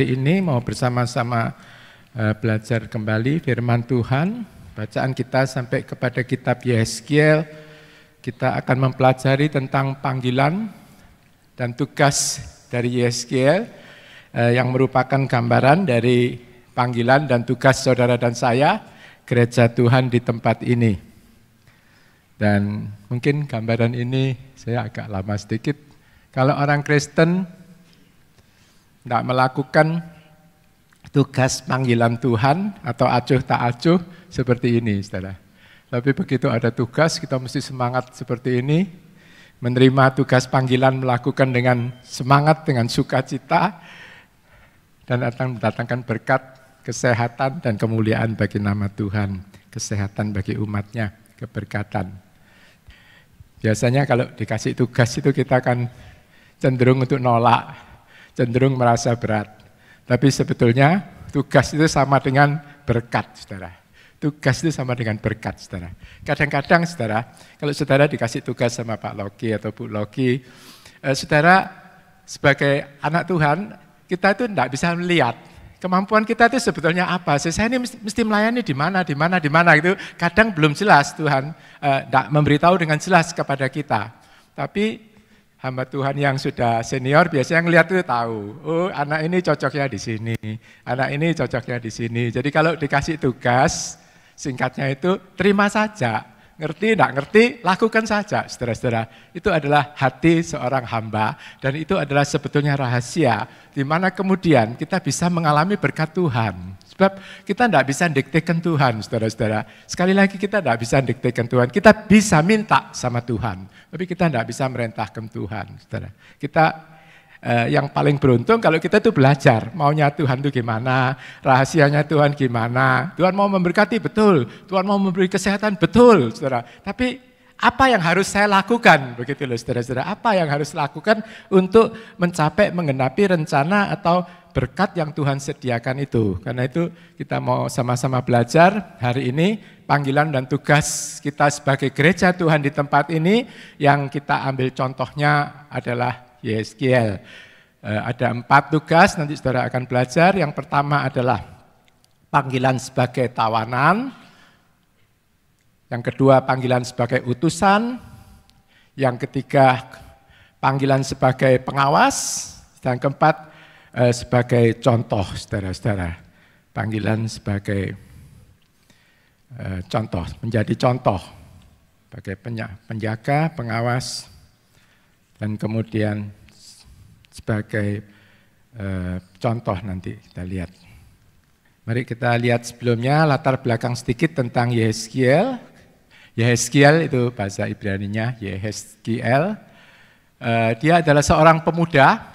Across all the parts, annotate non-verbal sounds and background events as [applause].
hari ini mau bersama-sama eh, belajar kembali firman Tuhan. Bacaan kita sampai kepada kitab Yeskiel. Kita akan mempelajari tentang panggilan dan tugas dari Yeskiel eh, yang merupakan gambaran dari panggilan dan tugas saudara dan saya gereja Tuhan di tempat ini. Dan mungkin gambaran ini saya agak lama sedikit. Kalau orang Kristen tidak melakukan tugas panggilan Tuhan atau acuh tak acuh seperti ini, saudara. Tapi begitu ada tugas, kita mesti semangat seperti ini, menerima tugas panggilan melakukan dengan semangat, dengan sukacita, dan akan mendatangkan berkat, kesehatan, dan kemuliaan bagi nama Tuhan, kesehatan bagi umatnya, keberkatan. Biasanya kalau dikasih tugas itu kita akan cenderung untuk nolak, cenderung merasa berat. Tapi sebetulnya tugas itu sama dengan berkat, saudara. Tugas itu sama dengan berkat, saudara. Kadang-kadang, saudara, kalau saudara dikasih tugas sama Pak Loki atau Bu Loki, eh, saudara sebagai anak Tuhan, kita itu tidak bisa melihat kemampuan kita itu sebetulnya apa Saya ini mesti melayani di mana, di mana, di mana itu kadang belum jelas Tuhan tidak eh, memberitahu dengan jelas kepada kita. Tapi hamba Tuhan yang sudah senior biasanya ngelihat itu tahu, oh anak ini cocoknya di sini, anak ini cocoknya di sini. Jadi kalau dikasih tugas, singkatnya itu terima saja, ngerti tidak ngerti, lakukan saja, saudara-saudara. Itu adalah hati seorang hamba dan itu adalah sebetulnya rahasia di mana kemudian kita bisa mengalami berkat Tuhan. Sebab kita tidak bisa diktekan Tuhan, saudara-saudara. Sekali lagi kita tidak bisa diktekan Tuhan. Kita bisa minta sama Tuhan, tapi kita tidak bisa merentahkan Tuhan, saudara. Kita eh, yang paling beruntung kalau kita tuh belajar maunya Tuhan itu gimana, rahasianya Tuhan gimana. Tuhan mau memberkati betul, Tuhan mau memberi kesehatan betul, saudara. Tapi apa yang harus saya lakukan begitu loh saudara-saudara apa yang harus lakukan untuk mencapai menggenapi rencana atau berkat yang Tuhan sediakan itu. Karena itu kita mau sama-sama belajar hari ini panggilan dan tugas kita sebagai gereja Tuhan di tempat ini yang kita ambil contohnya adalah Yeskiel. Eh, ada empat tugas nanti saudara akan belajar. Yang pertama adalah panggilan sebagai tawanan. Yang kedua panggilan sebagai utusan. Yang ketiga panggilan sebagai pengawas. Dan keempat eh, sebagai contoh saudara-saudara. Panggilan sebagai eh, contoh, menjadi contoh. Sebagai penjaga, pengawas, dan kemudian sebagai eh, contoh nanti kita lihat. Mari kita lihat sebelumnya latar belakang sedikit tentang Yeskiel. Yeskiel itu bahasa Ibrani-nya Yeskiel. Eh, dia adalah seorang pemuda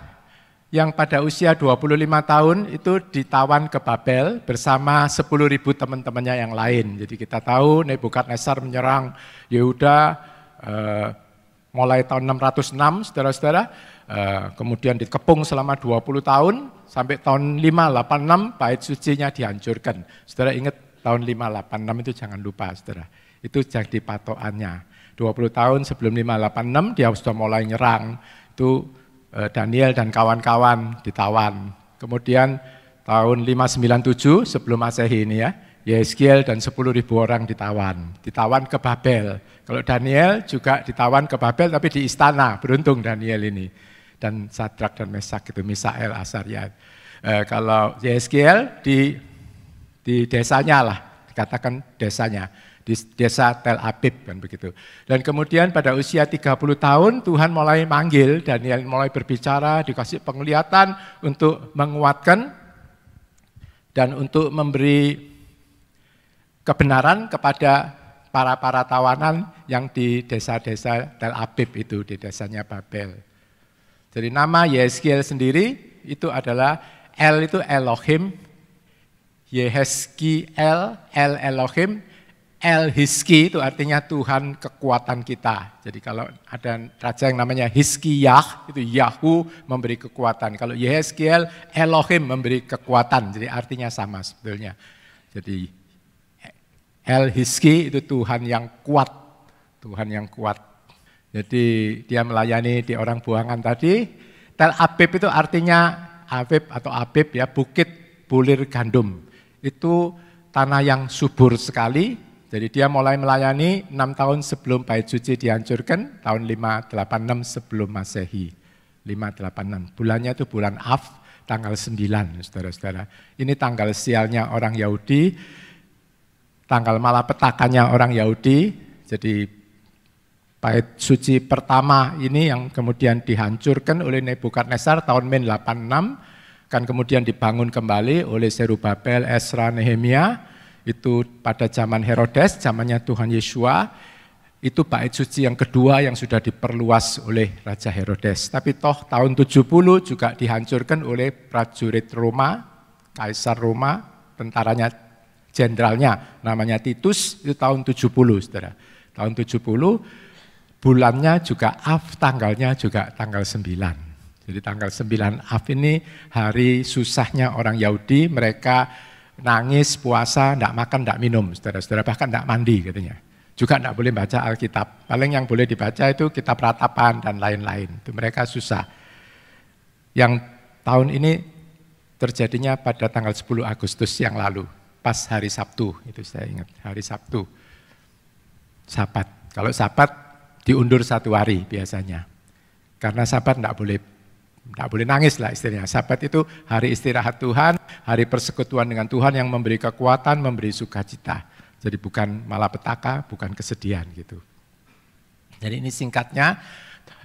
yang pada usia 25 tahun itu ditawan ke Babel bersama 10.000 teman-temannya yang lain. Jadi kita tahu Nebukadnezar menyerang Yehuda eh, mulai tahun 606, saudara-saudara, eh, kemudian dikepung selama 20 tahun sampai tahun 586 bait sucinya dihancurkan. Saudara ingat tahun 586 itu jangan lupa, saudara. Itu jadi patokannya. 20 tahun sebelum 586 dia sudah mulai nyerang. Itu Eh, Daniel dan kawan-kawan ditawan. Kemudian tahun 597 sebelum Masehi ini ya, Yeskiel dan 10.000 orang ditawan, ditawan ke Babel. Kalau Daniel juga ditawan ke Babel tapi di istana, beruntung Daniel ini. Dan Sadrak dan Mesak itu, Misael, Asarian. E, eh, kalau Yeskiel di, di desanya lah, dikatakan desanya di desa Tel Aviv kan begitu. Dan kemudian pada usia 30 tahun Tuhan mulai manggil Daniel mulai berbicara, dikasih penglihatan untuk menguatkan dan untuk memberi kebenaran kepada para-para tawanan yang di desa-desa Tel Aviv itu, di desanya Babel. Jadi nama Yeskiel sendiri itu adalah El itu Elohim, Yeheski El, El Elohim, El Hiski itu artinya Tuhan kekuatan kita. Jadi kalau ada raja yang namanya Hiskiyah, itu Yahu memberi kekuatan. Kalau Yehezkiel, Elohim memberi kekuatan. Jadi artinya sama sebetulnya. Jadi El Hiski itu Tuhan yang kuat. Tuhan yang kuat. Jadi dia melayani di orang buangan tadi. Tel Abib itu artinya Abib atau Abib ya, bukit bulir gandum. Itu tanah yang subur sekali, jadi dia mulai melayani enam tahun sebelum Bait Suci dihancurkan, tahun 586 sebelum Masehi. 586. Bulannya itu bulan Af tanggal 9, saudara-saudara. Ini tanggal sialnya orang Yahudi, tanggal malapetakannya orang Yahudi. Jadi Bait Suci pertama ini yang kemudian dihancurkan oleh Nebukadnezar tahun Men 86, kan kemudian dibangun kembali oleh Serubabel, Esra, Nehemia, itu pada zaman Herodes, zamannya Tuhan Yesua, itu bait suci yang kedua yang sudah diperluas oleh Raja Herodes. Tapi toh tahun 70 juga dihancurkan oleh prajurit Roma, Kaisar Roma, tentaranya jenderalnya namanya Titus itu tahun 70 Saudara. Tahun 70 bulannya juga Av, tanggalnya juga tanggal 9. Jadi tanggal 9 Av ini hari susahnya orang Yahudi, mereka nangis, puasa, tidak makan, tidak minum, saudara-saudara bahkan tidak mandi katanya. Juga tidak boleh baca Alkitab. Paling yang boleh dibaca itu kitab ratapan dan lain-lain. Itu mereka susah. Yang tahun ini terjadinya pada tanggal 10 Agustus yang lalu, pas hari Sabtu, itu saya ingat, hari Sabtu. Sabat. Kalau sabat diundur satu hari biasanya. Karena sabat tidak boleh tidak boleh nangis lah istrinya. Sabat itu hari istirahat Tuhan, hari persekutuan dengan Tuhan yang memberi kekuatan, memberi sukacita. Jadi bukan malapetaka, bukan kesedihan gitu. Jadi ini singkatnya,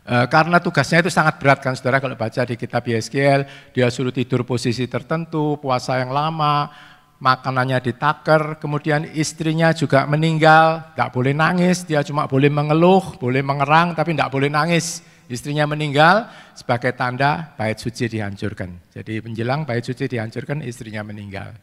eh, karena tugasnya itu sangat berat kan saudara kalau baca di kitab YSKL, dia suruh tidur posisi tertentu, puasa yang lama, makanannya ditaker, kemudian istrinya juga meninggal, tidak boleh nangis, dia cuma boleh mengeluh, boleh mengerang, tapi tidak boleh nangis. Istrinya meninggal sebagai tanda bait suci dihancurkan. Jadi menjelang bait suci dihancurkan, istrinya meninggal.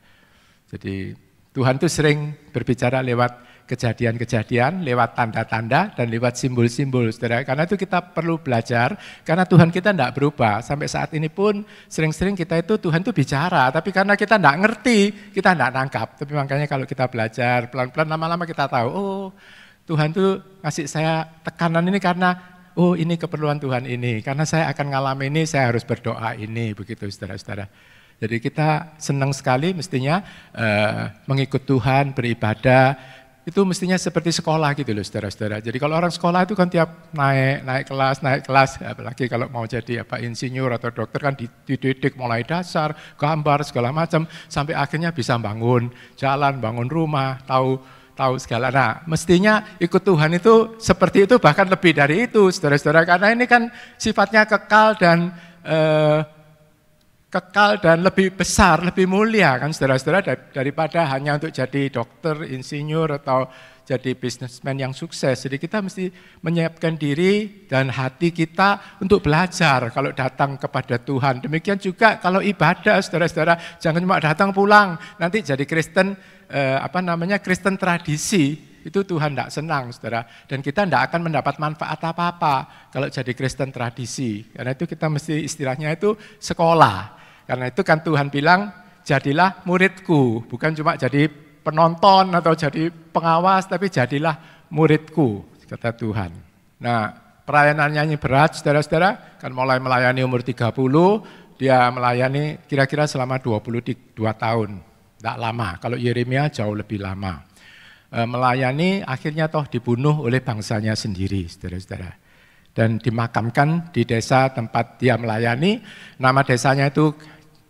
Jadi Tuhan itu sering berbicara lewat kejadian-kejadian, lewat tanda-tanda, dan lewat simbol-simbol. Saudara. Karena itu kita perlu belajar, karena Tuhan kita tidak berubah. Sampai saat ini pun sering-sering kita itu Tuhan itu bicara, tapi karena kita tidak ngerti, kita tidak nangkap. Tapi makanya kalau kita belajar, pelan-pelan lama-lama kita tahu, oh Tuhan tuh ngasih saya tekanan ini karena oh ini keperluan Tuhan ini, karena saya akan ngalami ini, saya harus berdoa ini, begitu saudara-saudara. Jadi kita senang sekali mestinya uh, mengikut Tuhan, beribadah, itu mestinya seperti sekolah gitu loh saudara-saudara. Jadi kalau orang sekolah itu kan tiap naik, naik kelas, naik kelas, apalagi kalau mau jadi apa insinyur atau dokter kan dididik mulai dasar, gambar segala macam, sampai akhirnya bisa bangun jalan, bangun rumah, tahu tahu segala. Nah, mestinya ikut Tuhan itu seperti itu bahkan lebih dari itu, saudara-saudara. Karena ini kan sifatnya kekal dan eh, kekal dan lebih besar, lebih mulia kan, saudara-saudara daripada hanya untuk jadi dokter, insinyur atau jadi bisnismen yang sukses. Jadi kita mesti menyiapkan diri dan hati kita untuk belajar kalau datang kepada Tuhan. Demikian juga kalau ibadah, saudara-saudara, jangan cuma datang pulang, nanti jadi Kristen eh, apa namanya Kristen tradisi itu Tuhan tidak senang, saudara. Dan kita tidak akan mendapat manfaat apa-apa kalau jadi Kristen tradisi. Karena itu kita mesti istilahnya itu sekolah. Karena itu kan Tuhan bilang, jadilah muridku. Bukan cuma jadi penonton atau jadi pengawas, tapi jadilah muridku, kata Tuhan. Nah, perayaan nyanyi berat, saudara-saudara. Kan mulai melayani umur 30, dia melayani kira-kira selama 22 tahun. Tidak lama, kalau Yeremia jauh lebih lama. E, melayani akhirnya toh dibunuh oleh bangsanya sendiri, saudara-saudara. Dan dimakamkan di desa tempat dia melayani, nama desanya itu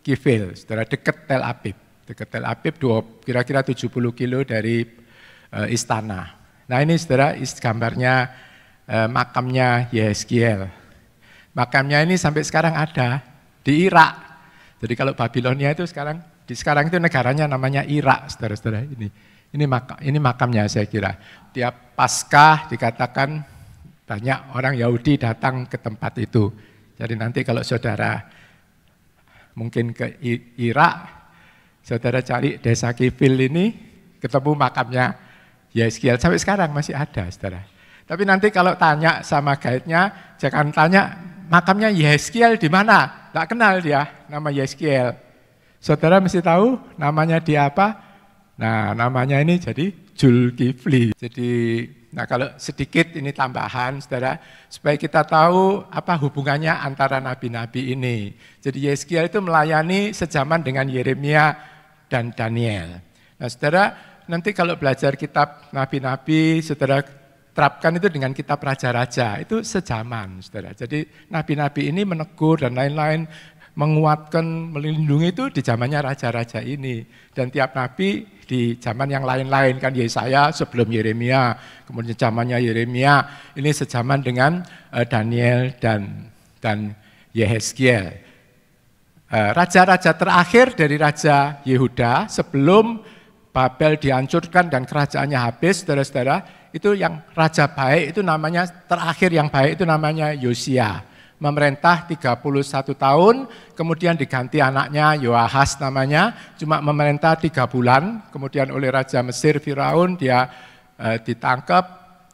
Kifil, saudara, dekat Tel Aviv. Dekat Tel Aviv kira-kira 70 kilo dari e, istana. Nah ini saudara gambarnya e, makamnya Yeskiel. Makamnya ini sampai sekarang ada di Irak. Jadi kalau Babilonia itu sekarang di sekarang itu negaranya namanya Irak, saudara-saudara. Ini ini makam, ini makamnya saya kira. Tiap Paskah dikatakan banyak orang Yahudi datang ke tempat itu. Jadi nanti kalau saudara mungkin ke Irak, saudara cari desa Kifil ini, ketemu makamnya Yeskiel. Sampai sekarang masih ada, saudara. Tapi nanti kalau tanya sama guide-nya, jangan tanya makamnya Yeskiel di mana. Tak kenal dia, nama Yeskiel. Saudara mesti tahu namanya dia apa. Nah, namanya ini jadi Julkifli. Jadi, nah kalau sedikit ini tambahan, saudara, supaya kita tahu apa hubungannya antara nabi-nabi ini. Jadi Yeskia itu melayani sejaman dengan Yeremia dan Daniel. Nah, saudara, nanti kalau belajar kitab nabi-nabi, saudara terapkan itu dengan kitab raja-raja. Itu sejaman, saudara. Jadi nabi-nabi ini menegur dan lain-lain menguatkan, melindungi itu di zamannya raja-raja ini. Dan tiap nabi di zaman yang lain-lain kan Yesaya sebelum Yeremia, kemudian zamannya Yeremia ini sejaman dengan eh, Daniel dan dan Yehezkiel. Eh, raja-raja terakhir dari Raja Yehuda sebelum Babel dihancurkan dan kerajaannya habis, saudara-saudara, itu yang raja baik itu namanya terakhir yang baik itu namanya Yosia memerintah 31 tahun, kemudian diganti anaknya Yoahas namanya, cuma memerintah tiga bulan, kemudian oleh Raja Mesir Firaun dia e, ditangkap,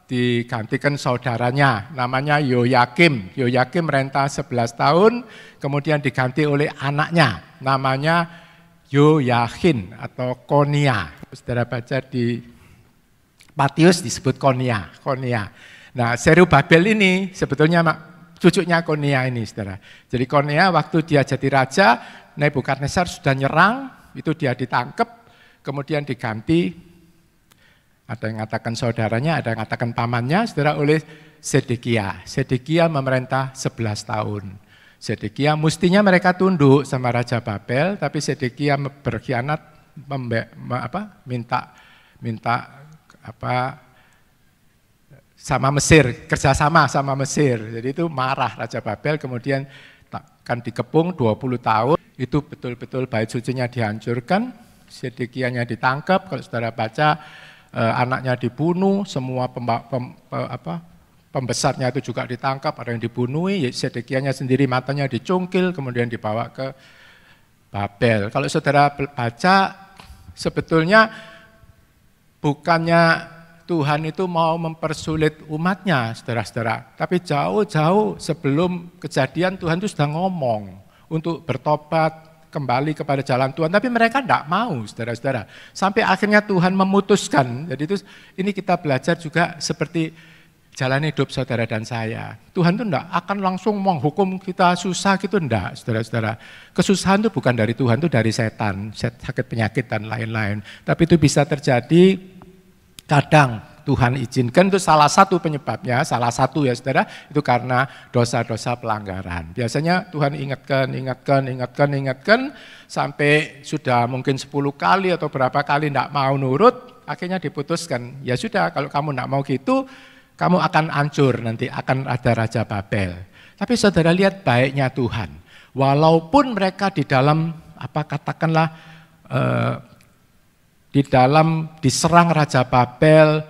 digantikan saudaranya, namanya Yoyakim. Yoyakim merintah 11 tahun, kemudian diganti oleh anaknya, namanya Yoyakin atau Konia. Saudara baca di Matius disebut Konia, Konia. Nah, Seru Babel ini sebetulnya cucunya Konia ini saudara. Jadi Konia waktu dia jadi raja, Nebukadnezar sudah nyerang, itu dia ditangkap, kemudian diganti. Ada yang mengatakan saudaranya, ada yang mengatakan pamannya, saudara oleh Sedekia. Sedekia memerintah 11 tahun. Sedekia mestinya mereka tunduk sama Raja Babel, tapi Sedekia berkhianat, minta minta apa sama Mesir, kerjasama sama Mesir. Jadi itu marah Raja Babel, kemudian akan dikepung 20 tahun, itu betul-betul bait sucinya dihancurkan, Sedekianya ditangkap, kalau saudara baca eh, anaknya dibunuh, semua pem, pem, pem, apa, pembesarnya itu juga ditangkap, ada yang dibunuhi, ya Sedekianya sendiri matanya dicungkil, kemudian dibawa ke Babel. Kalau saudara baca, sebetulnya bukannya Tuhan itu mau mempersulit umatnya, saudara-saudara. Tapi jauh-jauh sebelum kejadian Tuhan itu sudah ngomong untuk bertobat, kembali kepada jalan Tuhan. Tapi mereka tidak mau, saudara-saudara. Sampai akhirnya Tuhan memutuskan. Jadi itu ini kita belajar juga seperti jalan hidup saudara dan saya. Tuhan itu tidak akan langsung menghukum kita susah gitu, tidak, saudara-saudara. Kesusahan itu bukan dari Tuhan, itu dari setan, sakit penyakit dan lain-lain. Tapi itu bisa terjadi Kadang Tuhan izinkan itu salah satu penyebabnya, salah satu ya saudara, itu karena dosa-dosa pelanggaran. Biasanya Tuhan ingatkan, ingatkan, ingatkan, ingatkan, sampai sudah mungkin 10 kali atau berapa kali tidak mau nurut, akhirnya diputuskan, ya sudah kalau kamu tidak mau gitu, kamu akan hancur nanti, akan ada Raja Babel. Tapi saudara lihat baiknya Tuhan, walaupun mereka di dalam, apa katakanlah, eh, di dalam diserang Raja Babel,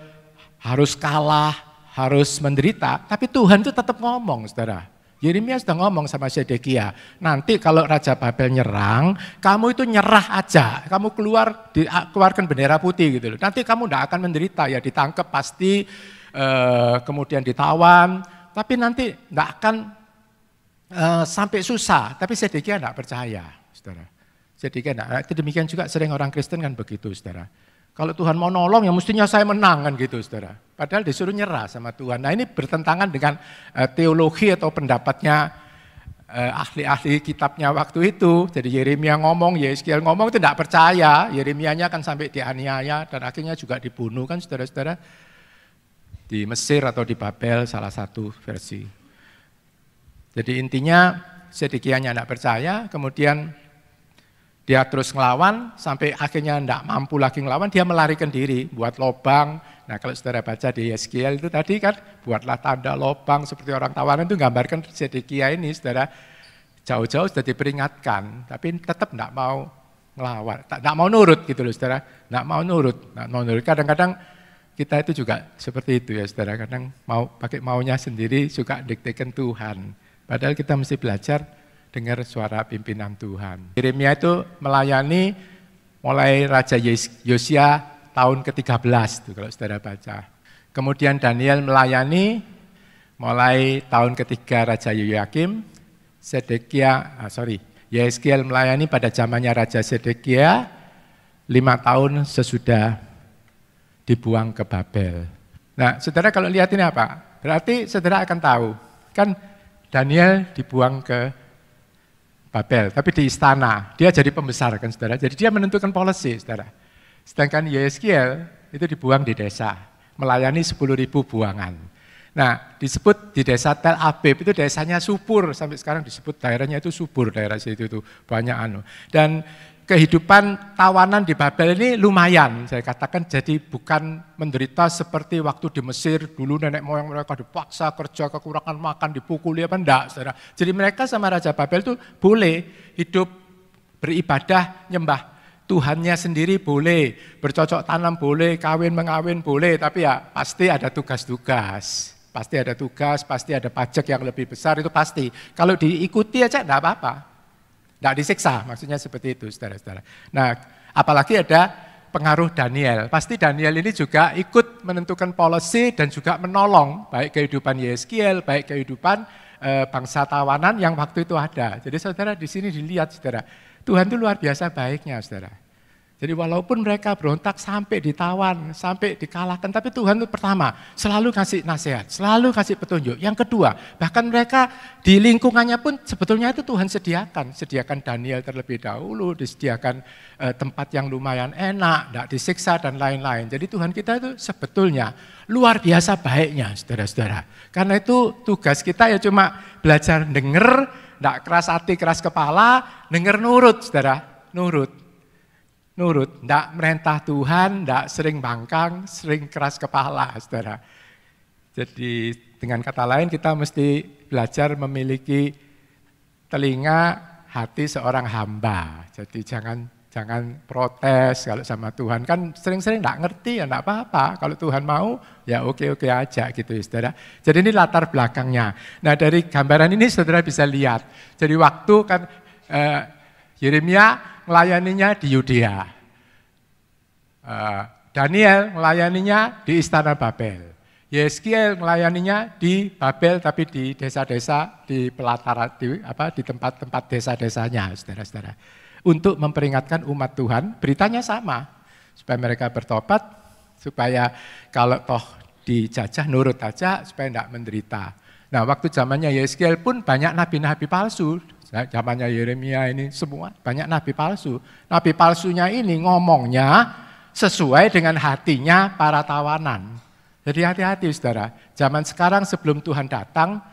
harus kalah, harus menderita, tapi Tuhan itu tetap ngomong, saudara. Yeremia sudah ngomong sama Sedekia, nanti kalau Raja Babel nyerang, kamu itu nyerah aja, kamu keluar, di, keluarkan bendera putih gitu loh. Nanti kamu tidak akan menderita, ya ditangkap pasti, eh, kemudian ditawan, tapi nanti tidak akan eh, sampai susah. Tapi Sedekia tidak percaya, saudara kan, nah, itu demikian juga sering orang Kristen kan begitu, saudara. Kalau Tuhan mau nolong ya mestinya saya menang kan gitu saudara. Padahal disuruh nyerah sama Tuhan. Nah ini bertentangan dengan uh, teologi atau pendapatnya uh, ahli-ahli kitabnya waktu itu. Jadi Yeremia ngomong, Yeskiel ngomong itu tidak percaya. Yeremianya kan sampai dianiaya dan akhirnya juga dibunuh kan saudara-saudara. Di Mesir atau di Babel salah satu versi. Jadi intinya Sedekianya tidak percaya, kemudian dia terus ngelawan sampai akhirnya tidak mampu lagi ngelawan, dia melarikan diri, buat lobang. Nah kalau saudara baca di Yeskiel itu tadi kan, buatlah tanda lobang seperti orang tawaran itu gambarkan Zedekiah ini, saudara jauh-jauh sudah diperingatkan, tapi tetap tidak mau ngelawan, tidak mau nurut gitu loh saudara, tidak mau nurut, tidak mau nurut. Kadang-kadang kita itu juga seperti itu ya saudara, kadang mau pakai maunya sendiri suka diktekan Tuhan. Padahal kita mesti belajar dengar suara pimpinan Tuhan. Yeremia itu melayani mulai Raja Yosia tahun ke-13 tuh kalau saudara baca. Kemudian Daniel melayani mulai tahun ketiga Raja Yoyakim, Sedekia, ah, sorry, Yeskiel melayani pada zamannya Raja Sedekia, lima tahun sesudah dibuang ke Babel. Nah, saudara kalau lihat ini apa? Berarti saudara akan tahu, kan Daniel dibuang ke Babel, tapi di istana. Dia jadi pembesar kan saudara, jadi dia menentukan policy saudara. Sedangkan Yeskiel itu dibuang di desa, melayani sepuluh ribu buangan. Nah, disebut di desa Tel Abib itu desanya subur sampai sekarang disebut daerahnya itu subur, daerah situ itu banyak anu. Dan kehidupan tawanan di Babel ini lumayan, saya katakan jadi bukan menderita seperti waktu di Mesir dulu nenek moyang mereka dipaksa kerja kekurangan makan dipukuli apa enggak, saudara. Jadi mereka sama Raja Babel itu boleh hidup beribadah nyembah Tuhannya sendiri boleh, bercocok tanam boleh, kawin mengawin boleh, tapi ya pasti ada tugas-tugas. Pasti ada tugas, pasti ada pajak yang lebih besar, itu pasti. Kalau diikuti aja enggak apa-apa, tidak disiksa, maksudnya seperti itu saudara-saudara. Nah, apalagi ada pengaruh Daniel. Pasti Daniel ini juga ikut menentukan policy dan juga menolong baik kehidupan Yeskiel, baik kehidupan e, bangsa tawanan yang waktu itu ada. Jadi saudara di sini dilihat saudara, Tuhan itu luar biasa baiknya saudara. Jadi walaupun mereka berontak sampai ditawan, sampai dikalahkan, tapi Tuhan itu pertama selalu kasih nasihat, selalu kasih petunjuk. Yang kedua, bahkan mereka di lingkungannya pun sebetulnya itu Tuhan sediakan, sediakan Daniel terlebih dahulu, disediakan eh, tempat yang lumayan enak, tidak disiksa dan lain-lain. Jadi Tuhan kita itu sebetulnya luar biasa baiknya, saudara-saudara. Karena itu tugas kita ya cuma belajar denger, tidak keras hati, keras kepala, denger nurut, saudara, nurut nurut, ndak merentah Tuhan, ndak sering bangkang, sering keras kepala, saudara. Jadi dengan kata lain kita mesti belajar memiliki telinga hati seorang hamba. Jadi jangan jangan protes kalau sama Tuhan kan sering-sering tidak -sering ngerti ya tidak apa-apa kalau Tuhan mau ya oke-oke aja gitu ya, saudara jadi ini latar belakangnya nah dari gambaran ini saudara bisa lihat jadi waktu kan eh, Yeremia melayaninya di Yudea. Eh, Daniel melayaninya di Istana Babel. Yeskiel melayaninya di Babel tapi di desa-desa di pelataran di apa di tempat-tempat desa-desanya saudara-saudara untuk memperingatkan umat Tuhan beritanya sama supaya mereka bertobat supaya kalau toh dijajah nurut aja supaya tidak menderita. Nah waktu zamannya Yeskiel pun banyak nabi-nabi palsu zamannya Yeremia ini semua banyak nabi palsu. Nabi palsunya ini ngomongnya sesuai dengan hatinya para tawanan. Jadi hati-hati saudara, zaman sekarang sebelum Tuhan datang,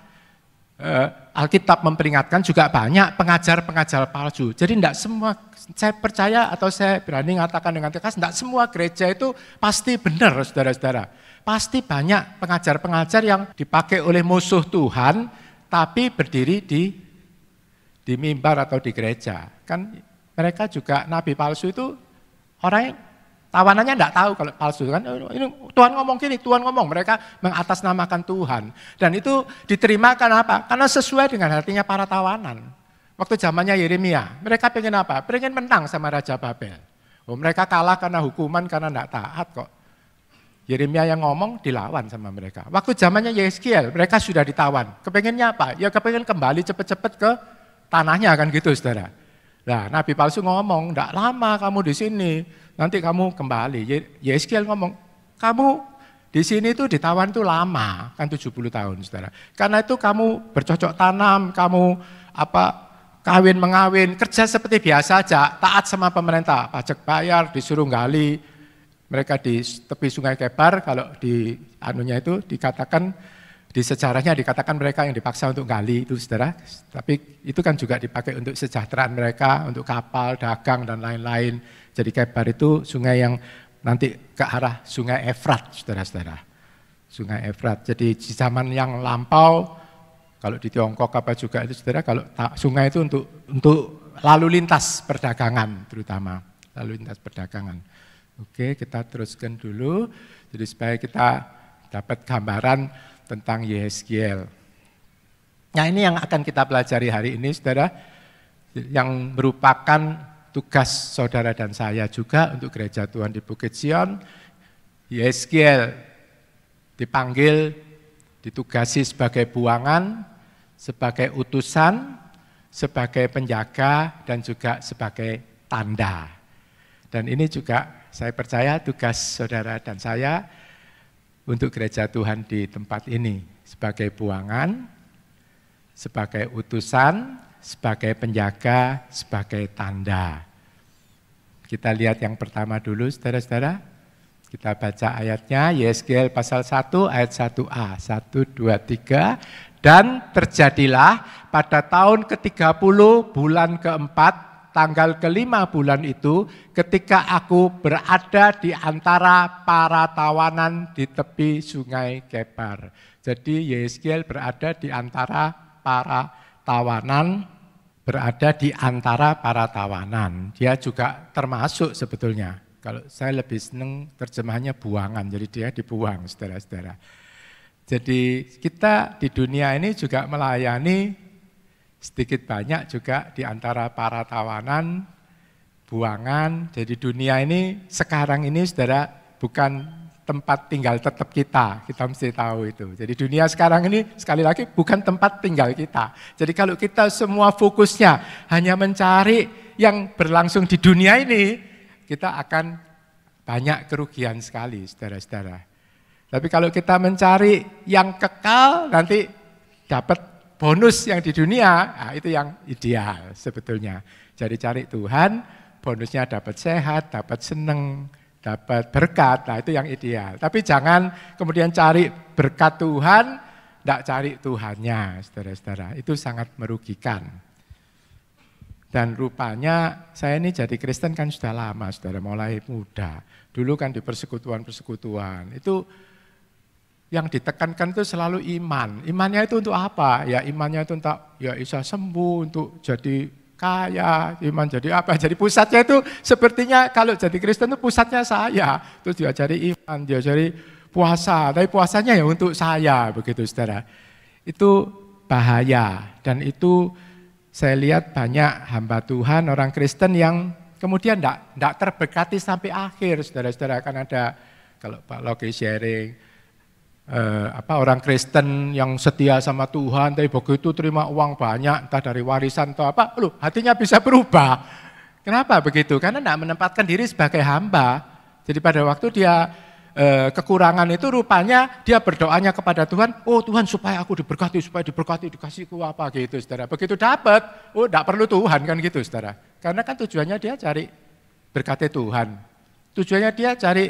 eh, Alkitab memperingatkan juga banyak pengajar-pengajar palsu. Jadi tidak semua, saya percaya atau saya berani mengatakan dengan tegas, tidak semua gereja itu pasti benar saudara-saudara. Pasti banyak pengajar-pengajar yang dipakai oleh musuh Tuhan, tapi berdiri di di mimbar atau di gereja. Kan mereka juga nabi palsu itu orang yang tawanannya enggak tahu kalau palsu kan ini Tuhan ngomong gini, Tuhan ngomong mereka mengatasnamakan Tuhan dan itu diterima karena apa? Karena sesuai dengan hatinya para tawanan. Waktu zamannya Yeremia, mereka pengen apa? Pengen menang sama Raja Babel. Oh, mereka kalah karena hukuman, karena enggak taat kok. Yeremia yang ngomong dilawan sama mereka. Waktu zamannya Yeskiel, mereka sudah ditawan. Kepengennya apa? Ya kepengen kembali cepat-cepat ke tanahnya akan gitu saudara. Nah nabi palsu ngomong, tidak lama kamu di sini, nanti kamu kembali. Yeskiel ngomong, kamu di sini itu ditawan itu lama, kan 70 tahun saudara. Karena itu kamu bercocok tanam, kamu apa kawin mengawin, kerja seperti biasa aja, taat sama pemerintah, pajak bayar, disuruh gali, mereka di tepi sungai Kebar, kalau di anunya itu dikatakan di sejarahnya dikatakan mereka yang dipaksa untuk gali itu saudara, tapi itu kan juga dipakai untuk sejahteraan mereka, untuk kapal, dagang, dan lain-lain. Jadi Kebar itu sungai yang nanti ke arah sungai Efrat saudara-saudara. Sungai Efrat, jadi di zaman yang lampau, kalau di Tiongkok apa juga itu saudara, kalau sungai itu untuk untuk lalu lintas perdagangan terutama, lalu lintas perdagangan. Oke, kita teruskan dulu. Jadi supaya kita dapat gambaran tentang Yeskiel. Nah ini yang akan kita pelajari hari ini saudara, yang merupakan tugas saudara dan saya juga untuk gereja Tuhan di Bukit Sion. Yeskiel dipanggil, ditugasi sebagai buangan, sebagai utusan, sebagai penjaga, dan juga sebagai tanda. Dan ini juga saya percaya tugas saudara dan saya untuk gereja Tuhan di tempat ini sebagai buangan, sebagai utusan, sebagai penjaga, sebagai tanda. Kita lihat yang pertama dulu saudara-saudara. Kita baca ayatnya Yeskel pasal 1 ayat 1a 1 2 3 dan terjadilah pada tahun ke-30 bulan keempat tanggal kelima bulan itu ketika aku berada di antara para tawanan di tepi sungai Kebar. Jadi Yeskiel berada di antara para tawanan, berada di antara para tawanan. Dia juga termasuk sebetulnya. Kalau saya lebih senang terjemahnya buangan, jadi dia dibuang saudara-saudara. Jadi kita di dunia ini juga melayani sedikit banyak juga di antara para tawanan, buangan. Jadi dunia ini sekarang ini saudara bukan tempat tinggal tetap kita, kita mesti tahu itu. Jadi dunia sekarang ini sekali lagi bukan tempat tinggal kita. Jadi kalau kita semua fokusnya hanya mencari yang berlangsung di dunia ini, kita akan banyak kerugian sekali saudara-saudara. Tapi kalau kita mencari yang kekal nanti dapat bonus yang di dunia, nah itu yang ideal sebetulnya. Jadi cari Tuhan, bonusnya dapat sehat, dapat seneng, dapat berkat, nah itu yang ideal. Tapi jangan kemudian cari berkat Tuhan, tidak cari Tuhannya, saudara-saudara. Itu sangat merugikan. Dan rupanya saya ini jadi Kristen kan sudah lama, saudara, mulai muda. Dulu kan di persekutuan-persekutuan, itu yang ditekankan itu selalu iman. Imannya itu untuk apa? Ya imannya itu untuk ya bisa sembuh, untuk jadi kaya, iman jadi apa? Jadi pusatnya itu sepertinya kalau jadi Kristen itu pusatnya saya. Terus diajari iman, diajari puasa, tapi puasanya ya untuk saya begitu saudara. Itu bahaya dan itu saya lihat banyak hamba Tuhan orang Kristen yang kemudian tidak terbekati sampai akhir saudara-saudara akan ada kalau Pak Loki sharing eh, apa orang Kristen yang setia sama Tuhan, tapi begitu terima uang banyak, entah dari warisan atau apa, lu hatinya bisa berubah. Kenapa begitu? Karena tidak menempatkan diri sebagai hamba. Jadi pada waktu dia eh, kekurangan itu rupanya dia berdoanya kepada Tuhan, oh Tuhan supaya aku diberkati, supaya diberkati, dikasih ku apa gitu saudara. Begitu dapat, oh tidak perlu Tuhan kan gitu saudara. Karena kan tujuannya dia cari berkati Tuhan. Tujuannya dia cari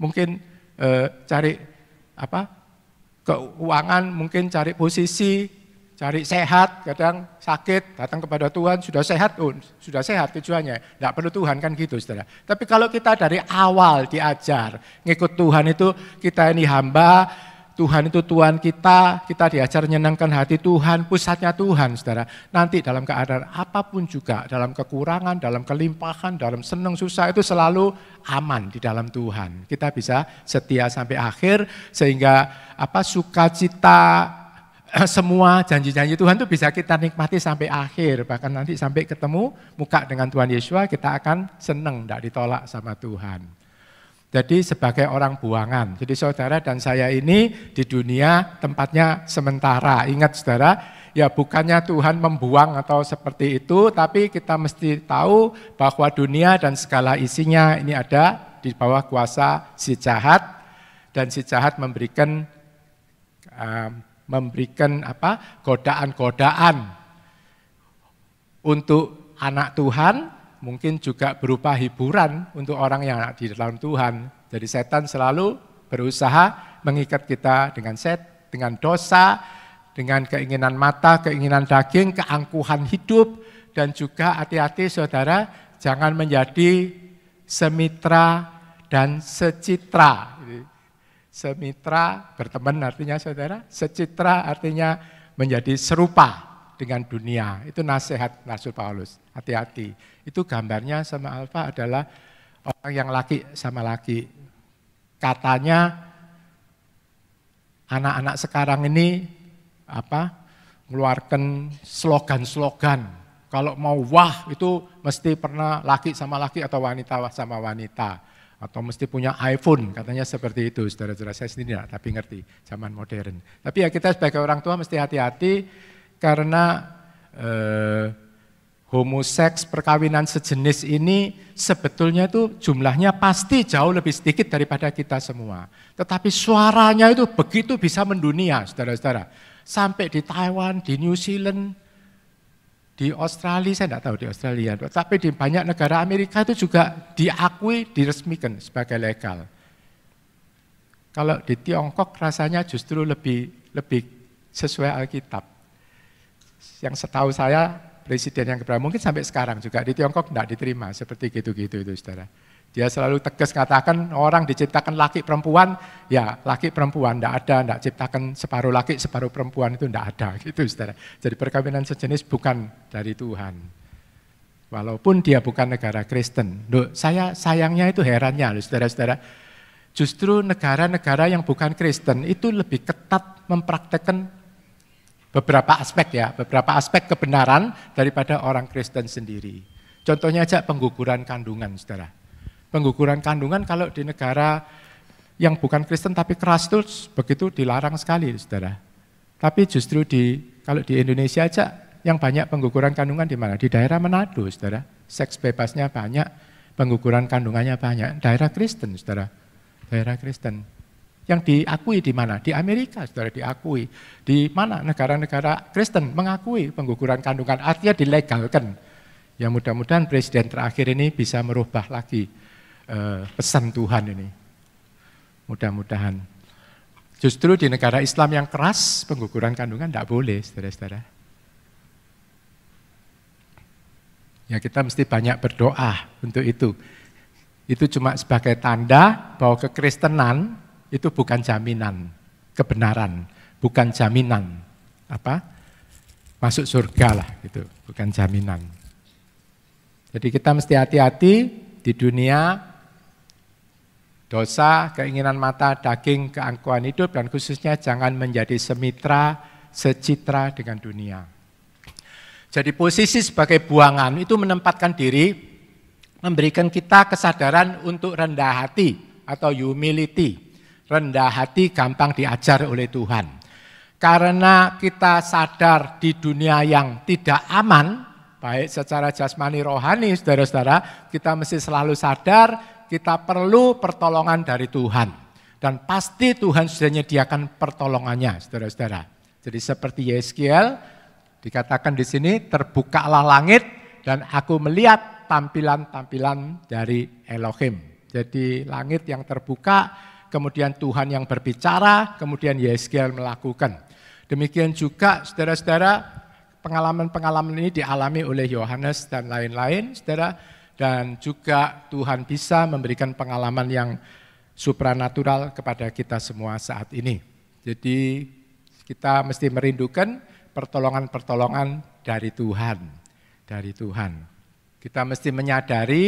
mungkin eh, cari apa keuangan mungkin cari posisi, cari sehat, kadang sakit, datang kepada Tuhan, sudah sehat, oh, sudah sehat tujuannya. Tidak perlu Tuhan kan gitu saudara. Tapi kalau kita dari awal diajar, ngikut Tuhan itu kita ini hamba, Tuhan itu Tuhan kita, kita diajar menyenangkan hati Tuhan, pusatnya Tuhan, saudara. Nanti dalam keadaan apapun juga, dalam kekurangan, dalam kelimpahan, dalam senang susah itu selalu aman di dalam Tuhan. Kita bisa setia sampai akhir sehingga apa sukacita eh, semua janji-janji Tuhan itu bisa kita nikmati sampai akhir. Bahkan nanti sampai ketemu muka dengan Tuhan Yesus, kita akan senang, tidak ditolak sama Tuhan. Jadi sebagai orang buangan. Jadi saudara dan saya ini di dunia tempatnya sementara. Ingat saudara, ya bukannya Tuhan membuang atau seperti itu, tapi kita mesti tahu bahwa dunia dan segala isinya ini ada di bawah kuasa si jahat dan si jahat memberikan uh, memberikan apa godaan-godaan untuk anak Tuhan mungkin juga berupa hiburan untuk orang yang di dalam Tuhan. Jadi setan selalu berusaha mengikat kita dengan set, dengan dosa, dengan keinginan mata, keinginan daging, keangkuhan hidup, dan juga hati-hati saudara jangan menjadi semitra dan secitra. Semitra berteman artinya saudara, secitra artinya menjadi serupa dengan dunia. Itu nasihat Rasul Paulus. Hati-hati. Itu gambarnya sama alfa adalah orang yang laki sama laki. Katanya anak-anak sekarang ini apa? mengeluarkan slogan-slogan. Kalau mau wah itu mesti pernah laki sama laki atau wanita sama wanita atau mesti punya iPhone, katanya seperti itu, saudara-saudara saya sendiri tidak, tapi ngerti zaman modern. Tapi ya kita sebagai orang tua mesti hati-hati karena eh, homoseks perkawinan sejenis ini sebetulnya itu jumlahnya pasti jauh lebih sedikit daripada kita semua. Tetapi suaranya itu begitu bisa mendunia, saudara-saudara. Sampai di Taiwan, di New Zealand, di Australia, saya tidak tahu di Australia, tapi di banyak negara Amerika itu juga diakui, diresmikan sebagai legal. Kalau di Tiongkok rasanya justru lebih lebih sesuai Alkitab yang setahu saya presiden yang keberapa mungkin sampai sekarang juga di Tiongkok tidak diterima seperti gitu-gitu itu saudara. Dia selalu tegas katakan orang diciptakan laki perempuan, ya laki perempuan tidak ada, tidak ciptakan separuh laki separuh perempuan itu tidak ada [laughs] gitu saudara. Jadi perkawinan sejenis bukan dari Tuhan walaupun dia bukan negara Kristen. Duh, saya sayangnya itu herannya loh saudara-saudara. Justru negara-negara yang bukan Kristen itu lebih ketat mempraktekkan beberapa aspek ya, beberapa aspek kebenaran daripada orang Kristen sendiri. Contohnya aja pengguguran kandungan, saudara. Pengguguran kandungan kalau di negara yang bukan Kristen tapi keras itu begitu dilarang sekali, saudara. Tapi justru di kalau di Indonesia aja yang banyak pengguguran kandungan di mana? Di daerah Manado, saudara. Seks bebasnya banyak, pengguguran kandungannya banyak. Daerah Kristen, saudara. Daerah Kristen. Yang diakui di mana? Di Amerika, saudara diakui. Di mana negara-negara Kristen mengakui pengguguran kandungan, artinya dilegalkan. Ya mudah-mudahan presiden terakhir ini bisa merubah lagi eh, pesan Tuhan ini. Mudah-mudahan. Justru di negara Islam yang keras, pengguguran kandungan tidak boleh, saudara-saudara. Ya kita mesti banyak berdoa untuk itu. Itu cuma sebagai tanda bahwa kekristenan itu bukan jaminan kebenaran, bukan jaminan apa masuk surga lah gitu, bukan jaminan. Jadi kita mesti hati-hati di dunia dosa, keinginan mata, daging, keangkuhan hidup dan khususnya jangan menjadi semitra, secitra dengan dunia. Jadi posisi sebagai buangan itu menempatkan diri memberikan kita kesadaran untuk rendah hati atau humility rendah hati, gampang diajar oleh Tuhan. Karena kita sadar di dunia yang tidak aman, baik secara jasmani rohani saudara-saudara, kita mesti selalu sadar kita perlu pertolongan dari Tuhan. Dan pasti Tuhan sudah menyediakan pertolongannya saudara-saudara. Jadi seperti Yeskiel dikatakan di sini terbukalah langit dan aku melihat tampilan-tampilan dari Elohim. Jadi langit yang terbuka kemudian Tuhan yang berbicara, kemudian Yeskiel melakukan. Demikian juga saudara-saudara pengalaman-pengalaman ini dialami oleh Yohanes dan lain-lain saudara dan juga Tuhan bisa memberikan pengalaman yang supranatural kepada kita semua saat ini. Jadi kita mesti merindukan pertolongan-pertolongan dari Tuhan, dari Tuhan. Kita mesti menyadari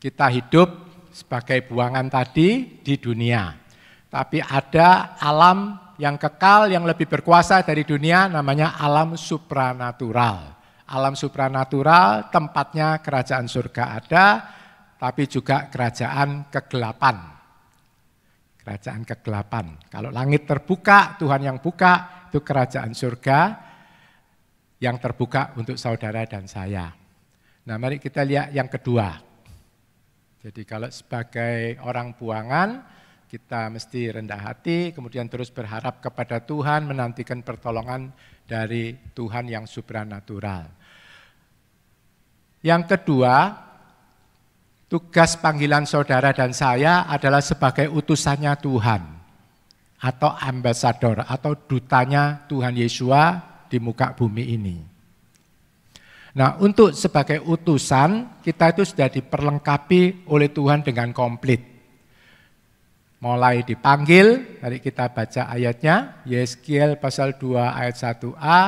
kita hidup sebagai buangan tadi di dunia. Tapi ada alam yang kekal, yang lebih berkuasa dari dunia namanya alam supranatural. Alam supranatural tempatnya kerajaan surga ada, tapi juga kerajaan kegelapan. Kerajaan kegelapan. Kalau langit terbuka, Tuhan yang buka, itu kerajaan surga yang terbuka untuk saudara dan saya. Nah mari kita lihat yang kedua, jadi kalau sebagai orang buangan, kita mesti rendah hati, kemudian terus berharap kepada Tuhan, menantikan pertolongan dari Tuhan yang supranatural. Yang kedua, tugas panggilan saudara dan saya adalah sebagai utusannya Tuhan atau ambasador atau dutanya Tuhan Yesua di muka bumi ini. Nah untuk sebagai utusan kita itu sudah diperlengkapi oleh Tuhan dengan komplit. Mulai dipanggil, mari kita baca ayatnya, Yeskiel pasal 2 ayat 1a,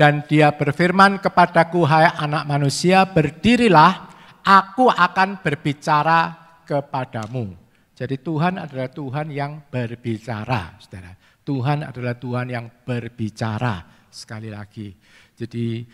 dan dia berfirman kepadaku, hai anak manusia, berdirilah, aku akan berbicara kepadamu. Jadi Tuhan adalah Tuhan yang berbicara, saudara. Tuhan adalah Tuhan yang berbicara sekali lagi. Jadi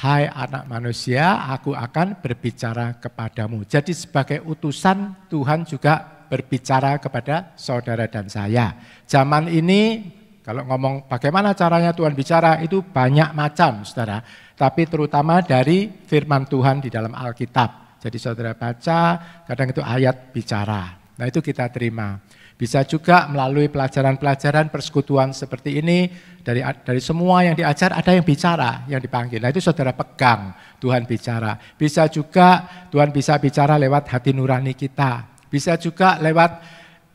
Hai anak manusia, aku akan berbicara kepadamu. Jadi sebagai utusan Tuhan juga berbicara kepada saudara dan saya. Zaman ini kalau ngomong bagaimana caranya Tuhan bicara itu banyak macam saudara. Tapi terutama dari firman Tuhan di dalam Alkitab. Jadi saudara baca, kadang itu ayat bicara. Nah itu kita terima. Bisa juga melalui pelajaran-pelajaran persekutuan seperti ini, dari dari semua yang diajar ada yang bicara, yang dipanggil. Nah itu saudara pegang, Tuhan bicara. Bisa juga Tuhan bisa bicara lewat hati nurani kita. Bisa juga lewat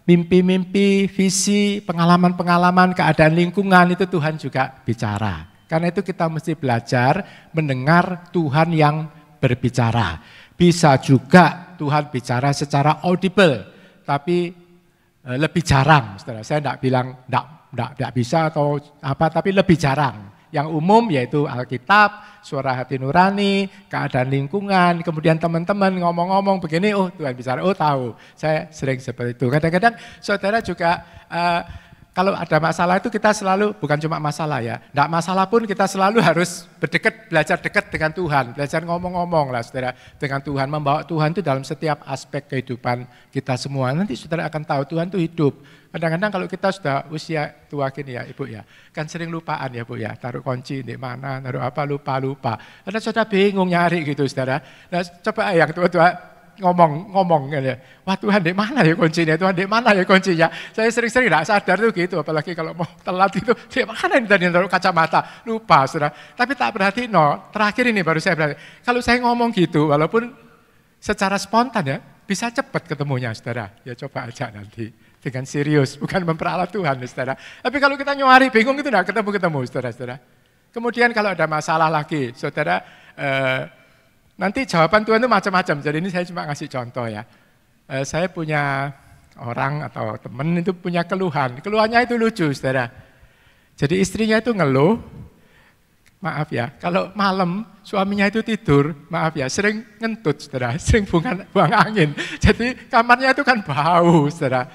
mimpi-mimpi, visi, pengalaman-pengalaman, keadaan lingkungan itu Tuhan juga bicara. Karena itu kita mesti belajar mendengar Tuhan yang berbicara. Bisa juga Tuhan bicara secara audible, tapi Eh, lebih jarang, saudara. Saya tidak bilang tidak bisa atau apa, tapi lebih jarang. Yang umum yaitu Alkitab, suara hati nurani, keadaan lingkungan, kemudian teman-teman ngomong-ngomong begini, oh Tuhan bicara, oh tahu, saya sering seperti itu. Kadang-kadang saudara juga uh, kalau ada masalah itu kita selalu, bukan cuma masalah ya, tidak masalah pun kita selalu harus berdekat, belajar dekat dengan Tuhan, belajar ngomong-ngomong lah saudara, dengan Tuhan, membawa Tuhan itu dalam setiap aspek kehidupan kita semua. Nanti saudara akan tahu Tuhan itu hidup. Kadang-kadang kalau kita sudah usia tua gini ya ibu ya, kan sering lupaan ya bu ya, taruh kunci di mana, taruh apa, lupa-lupa. ada saudara bingung nyari gitu saudara. Nah, coba yang tua-tua ngomong-ngomong ya, Wah Tuhan di mana ya kuncinya? Tuhan di mana ya kuncinya? Saya sering-sering tidak -sering sadar tuh gitu, apalagi kalau mau telat itu di mana ini tadi taruh kacamata, lupa sudah. Tapi tak berarti no. Terakhir ini baru saya berarti. Kalau saya ngomong gitu, walaupun secara spontan ya, bisa cepat ketemunya saudara. Ya coba aja nanti dengan serius, bukan memperalat Tuhan, ya, saudara. Tapi kalau kita nyuari bingung itu tidak ketemu-ketemu, saudara-saudara. Kemudian kalau ada masalah lagi, saudara, eh, Nanti jawaban Tuhan itu macam-macam. Jadi ini saya cuma ngasih contoh ya. E, saya punya orang atau teman itu punya keluhan. Keluhannya itu lucu, saudara. Jadi istrinya itu ngeluh. Maaf ya, kalau malam suaminya itu tidur, maaf ya, sering ngentut, saudara, [laughs] sering buang, buang angin. Jadi kamarnya itu kan bau, saudara.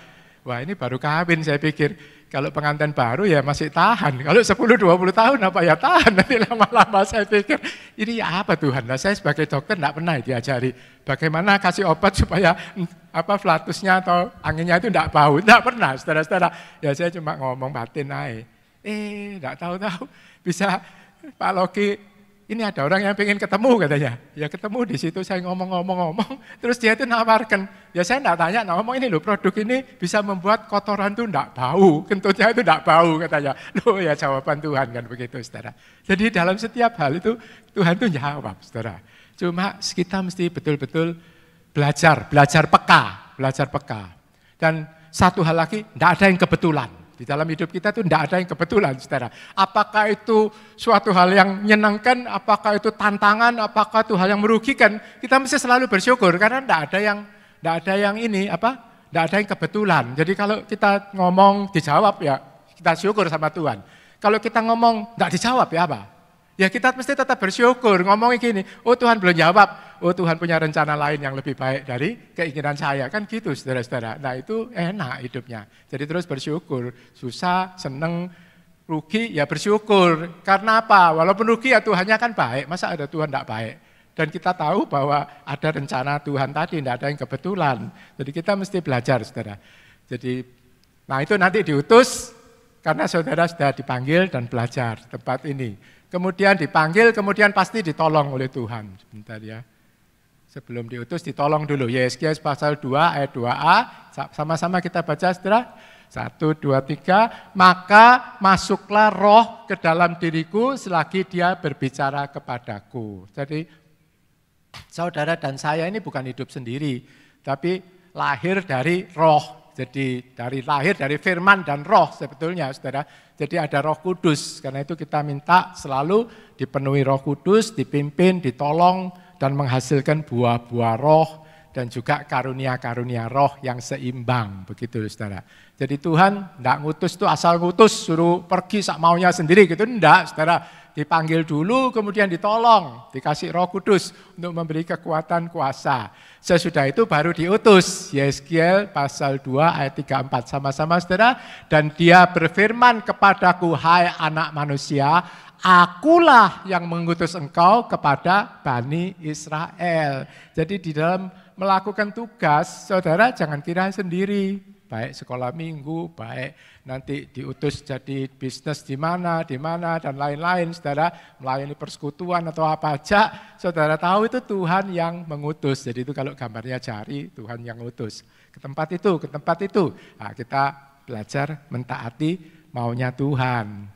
Wah ini baru kawin saya pikir kalau pengantin baru ya masih tahan. Kalau 10-20 tahun apa ya tahan. Nanti lama-lama saya pikir, ini ya apa Tuhan? Nah, saya sebagai dokter tidak pernah diajari bagaimana kasih obat supaya apa flatusnya atau anginnya itu tidak bau. Tidak pernah, saudara-saudara. Ya saya cuma ngomong batin naik. Eh, tidak tahu-tahu bisa Pak Loki ini ada orang yang pengen ketemu katanya. Ya ketemu di situ saya ngomong-ngomong-ngomong, terus dia itu nawarkan. Ya saya enggak tanya, nah, ngomong ini loh produk ini bisa membuat kotoran itu enggak bau, kentutnya itu enggak bau katanya. Loh ya jawaban Tuhan kan begitu saudara. Jadi dalam setiap hal itu Tuhan tuh jawab saudara. Cuma kita mesti betul-betul belajar, belajar peka, belajar peka. Dan satu hal lagi, enggak ada yang kebetulan. Di dalam hidup kita itu tidak ada yang kebetulan, saudara. Apakah itu suatu hal yang menyenangkan, apakah itu tantangan, apakah itu hal yang merugikan, kita mesti selalu bersyukur karena tidak ada yang tidak ada yang ini apa? Tidak ada yang kebetulan. Jadi kalau kita ngomong dijawab ya kita syukur sama Tuhan. Kalau kita ngomong tidak dijawab ya apa? Ya kita mesti tetap bersyukur, ngomongnya gini, oh Tuhan belum jawab, oh Tuhan punya rencana lain yang lebih baik dari keinginan saya. Kan gitu saudara-saudara, nah itu enak hidupnya. Jadi terus bersyukur, susah, seneng, rugi ya bersyukur. Karena apa? Walaupun rugi ya Tuhannya kan baik, masa ada Tuhan tidak baik? Dan kita tahu bahwa ada rencana Tuhan tadi, tidak ada yang kebetulan. Jadi kita mesti belajar saudara. Jadi, nah itu nanti diutus karena saudara sudah dipanggil dan belajar tempat ini kemudian dipanggil, kemudian pasti ditolong oleh Tuhan. Sebentar ya. Sebelum diutus ditolong dulu. Yesaya pasal 2 ayat 2a, sama-sama kita baca saudara. satu dua tiga maka masuklah roh ke dalam diriku selagi dia berbicara kepadaku. Jadi saudara dan saya ini bukan hidup sendiri, tapi lahir dari roh jadi dari lahir dari firman dan roh sebetulnya saudara. Jadi ada roh kudus, karena itu kita minta selalu dipenuhi roh kudus, dipimpin, ditolong, dan menghasilkan buah-buah roh dan juga karunia-karunia roh yang seimbang. Begitu saudara. Jadi Tuhan tidak ngutus tuh asal ngutus, suruh pergi sak maunya sendiri gitu. Tidak saudara dipanggil dulu kemudian ditolong, dikasih Roh Kudus untuk memberi kekuatan kuasa. Sesudah itu baru diutus. Yeskiel pasal 2 ayat 34 sama-sama Saudara dan dia berfirman kepadaku hai anak manusia, akulah yang mengutus engkau kepada Bani Israel. Jadi di dalam melakukan tugas, saudara jangan kira sendiri baik sekolah minggu, baik nanti diutus jadi bisnis di mana, di mana, dan lain-lain, saudara melayani persekutuan atau apa aja, saudara tahu itu Tuhan yang mengutus. Jadi itu kalau gambarnya jari, Tuhan yang utus. Ke tempat itu, ke tempat itu. Nah, kita belajar mentaati maunya Tuhan.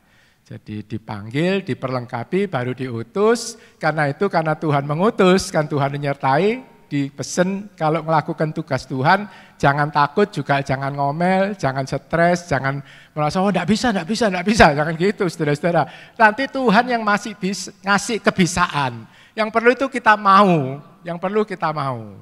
Jadi dipanggil, diperlengkapi, baru diutus. Karena itu karena Tuhan mengutus, kan Tuhan menyertai, dipesen kalau melakukan tugas Tuhan, jangan takut juga, jangan ngomel, jangan stres, jangan merasa, oh tidak bisa, tidak bisa, tidak bisa, jangan gitu saudara-saudara. Nanti Tuhan yang masih bis, ngasih kebisaan, yang perlu itu kita mau, yang perlu kita mau.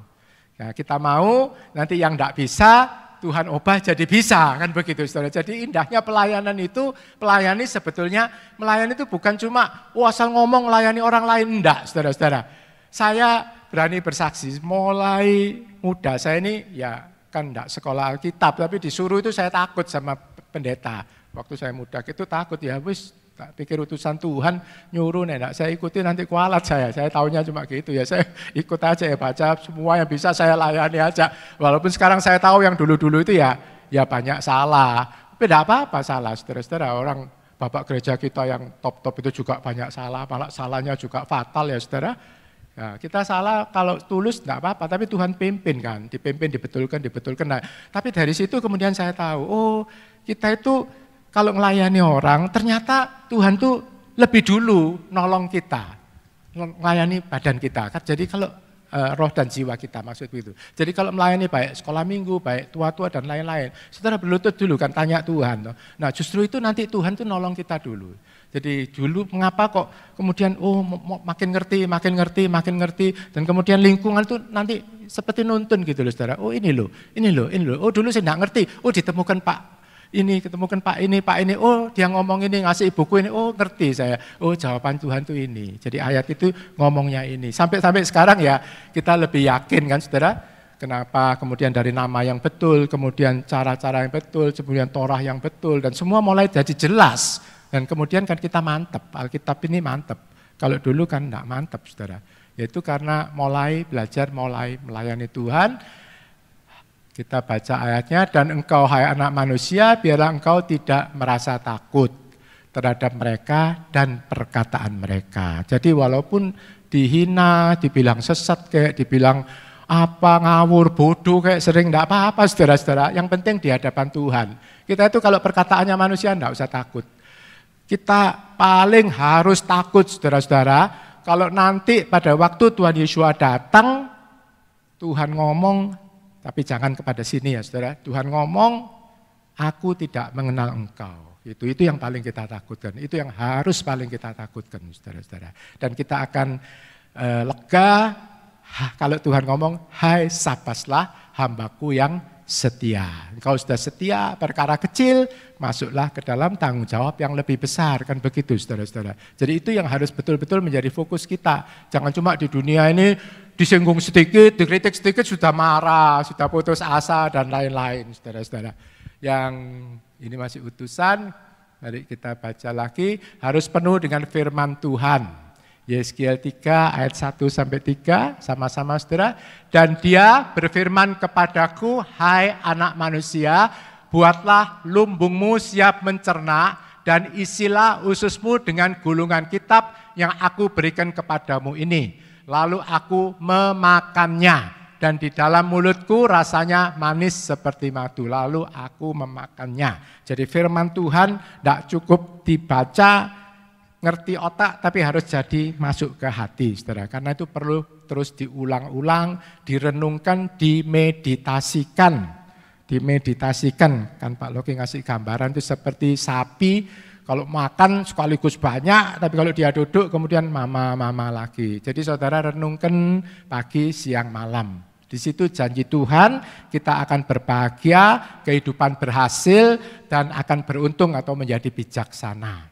Ya, kita mau, nanti yang tidak bisa, Tuhan obah jadi bisa, kan begitu saudara. Jadi indahnya pelayanan itu, pelayani sebetulnya, melayani itu bukan cuma, oh asal ngomong layani orang lain, enggak saudara-saudara. Saya berani bersaksi. Mulai muda saya ini ya kan enggak sekolah Alkitab tapi disuruh itu saya takut sama pendeta. Waktu saya muda itu takut ya wis tak pikir utusan Tuhan nyuruh nenek saya ikuti nanti kualat saya saya tahunya cuma gitu ya saya [laughs] ikut aja ya baca semua yang bisa saya layani aja walaupun sekarang saya tahu yang dulu-dulu itu ya ya banyak salah tapi tidak apa-apa salah saudara-saudara orang bapak gereja kita yang top-top itu juga banyak salah malah salahnya juga fatal ya saudara Ya, kita salah kalau tulus tidak apa-apa, tapi Tuhan pimpin kan, dipimpin, dibetulkan, dibetulkan. Nah, tapi dari situ kemudian saya tahu, oh kita itu kalau melayani orang, ternyata Tuhan tuh lebih dulu nolong kita, melayani badan kita. Kan jadi kalau Eh, roh dan jiwa kita maksud itu. Jadi kalau melayani baik sekolah minggu, baik tua-tua dan lain-lain, saudara berlutut dulu kan tanya Tuhan. Nah justru itu nanti Tuhan tuh nolong kita dulu. Jadi dulu mengapa kok kemudian oh makin ngerti, makin ngerti, makin ngerti dan kemudian lingkungan tuh nanti seperti nuntun gitu loh saudara. Oh ini loh, ini loh, ini loh. Oh dulu saya nggak ngerti. Oh ditemukan Pak ini ketemukan Pak ini, Pak ini, oh dia ngomong ini, ngasih buku ini, oh ngerti saya. Oh jawaban Tuhan tuh ini. Jadi ayat itu ngomongnya ini. Sampai-sampai sekarang ya kita lebih yakin kan saudara. Kenapa kemudian dari nama yang betul, kemudian cara-cara yang betul, kemudian torah yang betul, dan semua mulai jadi jelas. Dan kemudian kan kita mantep, Alkitab ini mantep. Kalau dulu kan enggak mantep saudara. Yaitu karena mulai belajar, mulai melayani Tuhan, kita baca ayatnya, dan engkau hai anak manusia, biarlah engkau tidak merasa takut terhadap mereka dan perkataan mereka. Jadi walaupun dihina, dibilang sesat kayak, dibilang apa ngawur bodoh kayak sering tidak apa-apa saudara-saudara. Yang penting di hadapan Tuhan. Kita itu kalau perkataannya manusia enggak usah takut. Kita paling harus takut saudara-saudara kalau nanti pada waktu Tuhan Yesus datang Tuhan ngomong tapi jangan kepada sini ya saudara. Tuhan ngomong, aku tidak mengenal engkau. Itu itu yang paling kita takutkan. Itu yang harus paling kita takutkan saudara-saudara. Dan kita akan e, lega kalau Tuhan ngomong, hai sabaslah hambaku yang setia. Engkau sudah setia perkara kecil, masuklah ke dalam tanggung jawab yang lebih besar. Kan begitu saudara-saudara. Jadi itu yang harus betul-betul menjadi fokus kita. Jangan cuma di dunia ini disinggung sedikit, dikritik sedikit sudah marah, sudah putus asa dan lain-lain, saudara-saudara. Yang ini masih utusan, mari kita baca lagi, harus penuh dengan firman Tuhan. Yeskiel 3 ayat 1 sampai 3 sama-sama saudara. Dan dia berfirman kepadaku, hai anak manusia, buatlah lumbungmu siap mencerna dan isilah ususmu dengan gulungan kitab yang aku berikan kepadamu ini lalu aku memakannya. Dan di dalam mulutku rasanya manis seperti madu, lalu aku memakannya. Jadi firman Tuhan tidak cukup dibaca, ngerti otak, tapi harus jadi masuk ke hati, saudara. Karena itu perlu terus diulang-ulang, direnungkan, dimeditasikan dimeditasikan kan Pak Loki ngasih gambaran itu seperti sapi kalau makan sekaligus banyak, tapi kalau dia duduk kemudian mama-mama lagi. Jadi saudara renungkan pagi, siang, malam. Di situ janji Tuhan kita akan berbahagia, kehidupan berhasil, dan akan beruntung atau menjadi bijaksana.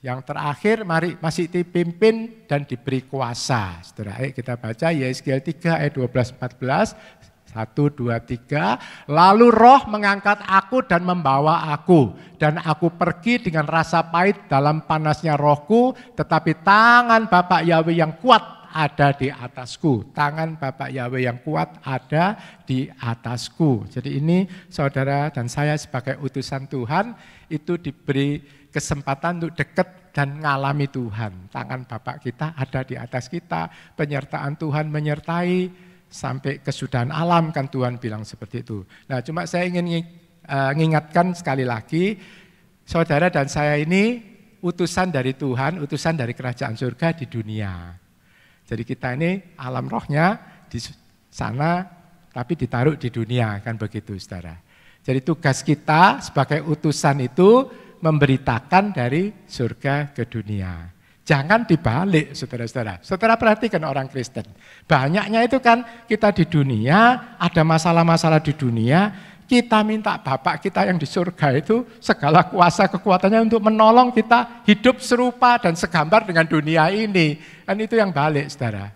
Yang terakhir, mari masih dipimpin dan diberi kuasa. Setelah kita baca Yeskiel 3 ayat 12-14, satu, dua, tiga. Lalu roh mengangkat aku dan membawa aku. Dan aku pergi dengan rasa pahit dalam panasnya rohku. Tetapi tangan Bapak Yahweh yang kuat ada di atasku. Tangan Bapak Yahweh yang kuat ada di atasku. Jadi ini saudara dan saya sebagai utusan Tuhan itu diberi kesempatan untuk dekat dan ngalami Tuhan. Tangan Bapak kita ada di atas kita, penyertaan Tuhan menyertai, sampai kesudahan alam kan Tuhan bilang seperti itu. Nah cuma saya ingin mengingatkan eh, sekali lagi saudara dan saya ini utusan dari Tuhan, utusan dari kerajaan surga di dunia. Jadi kita ini alam rohnya di sana tapi ditaruh di dunia kan begitu saudara. Jadi tugas kita sebagai utusan itu memberitakan dari surga ke dunia. Jangan dibalik, saudara-saudara. Setelah perhatikan orang Kristen. Banyaknya itu kan kita di dunia, ada masalah-masalah di dunia, kita minta Bapak kita yang di surga itu segala kuasa kekuatannya untuk menolong kita hidup serupa dan segambar dengan dunia ini. Dan itu yang balik, saudara.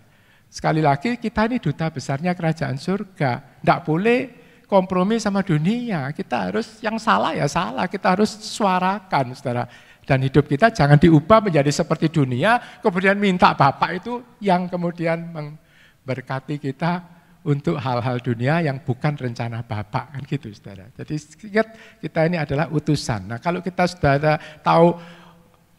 Sekali lagi, kita ini duta besarnya kerajaan surga. Tidak boleh kompromi sama dunia. Kita harus yang salah ya salah, kita harus suarakan, saudara. Dan hidup kita jangan diubah menjadi seperti dunia, kemudian minta Bapak itu yang kemudian memberkati kita untuk hal-hal dunia yang bukan rencana Bapak kan gitu saudara. Jadi ingat kita ini adalah utusan. Nah kalau kita saudara tahu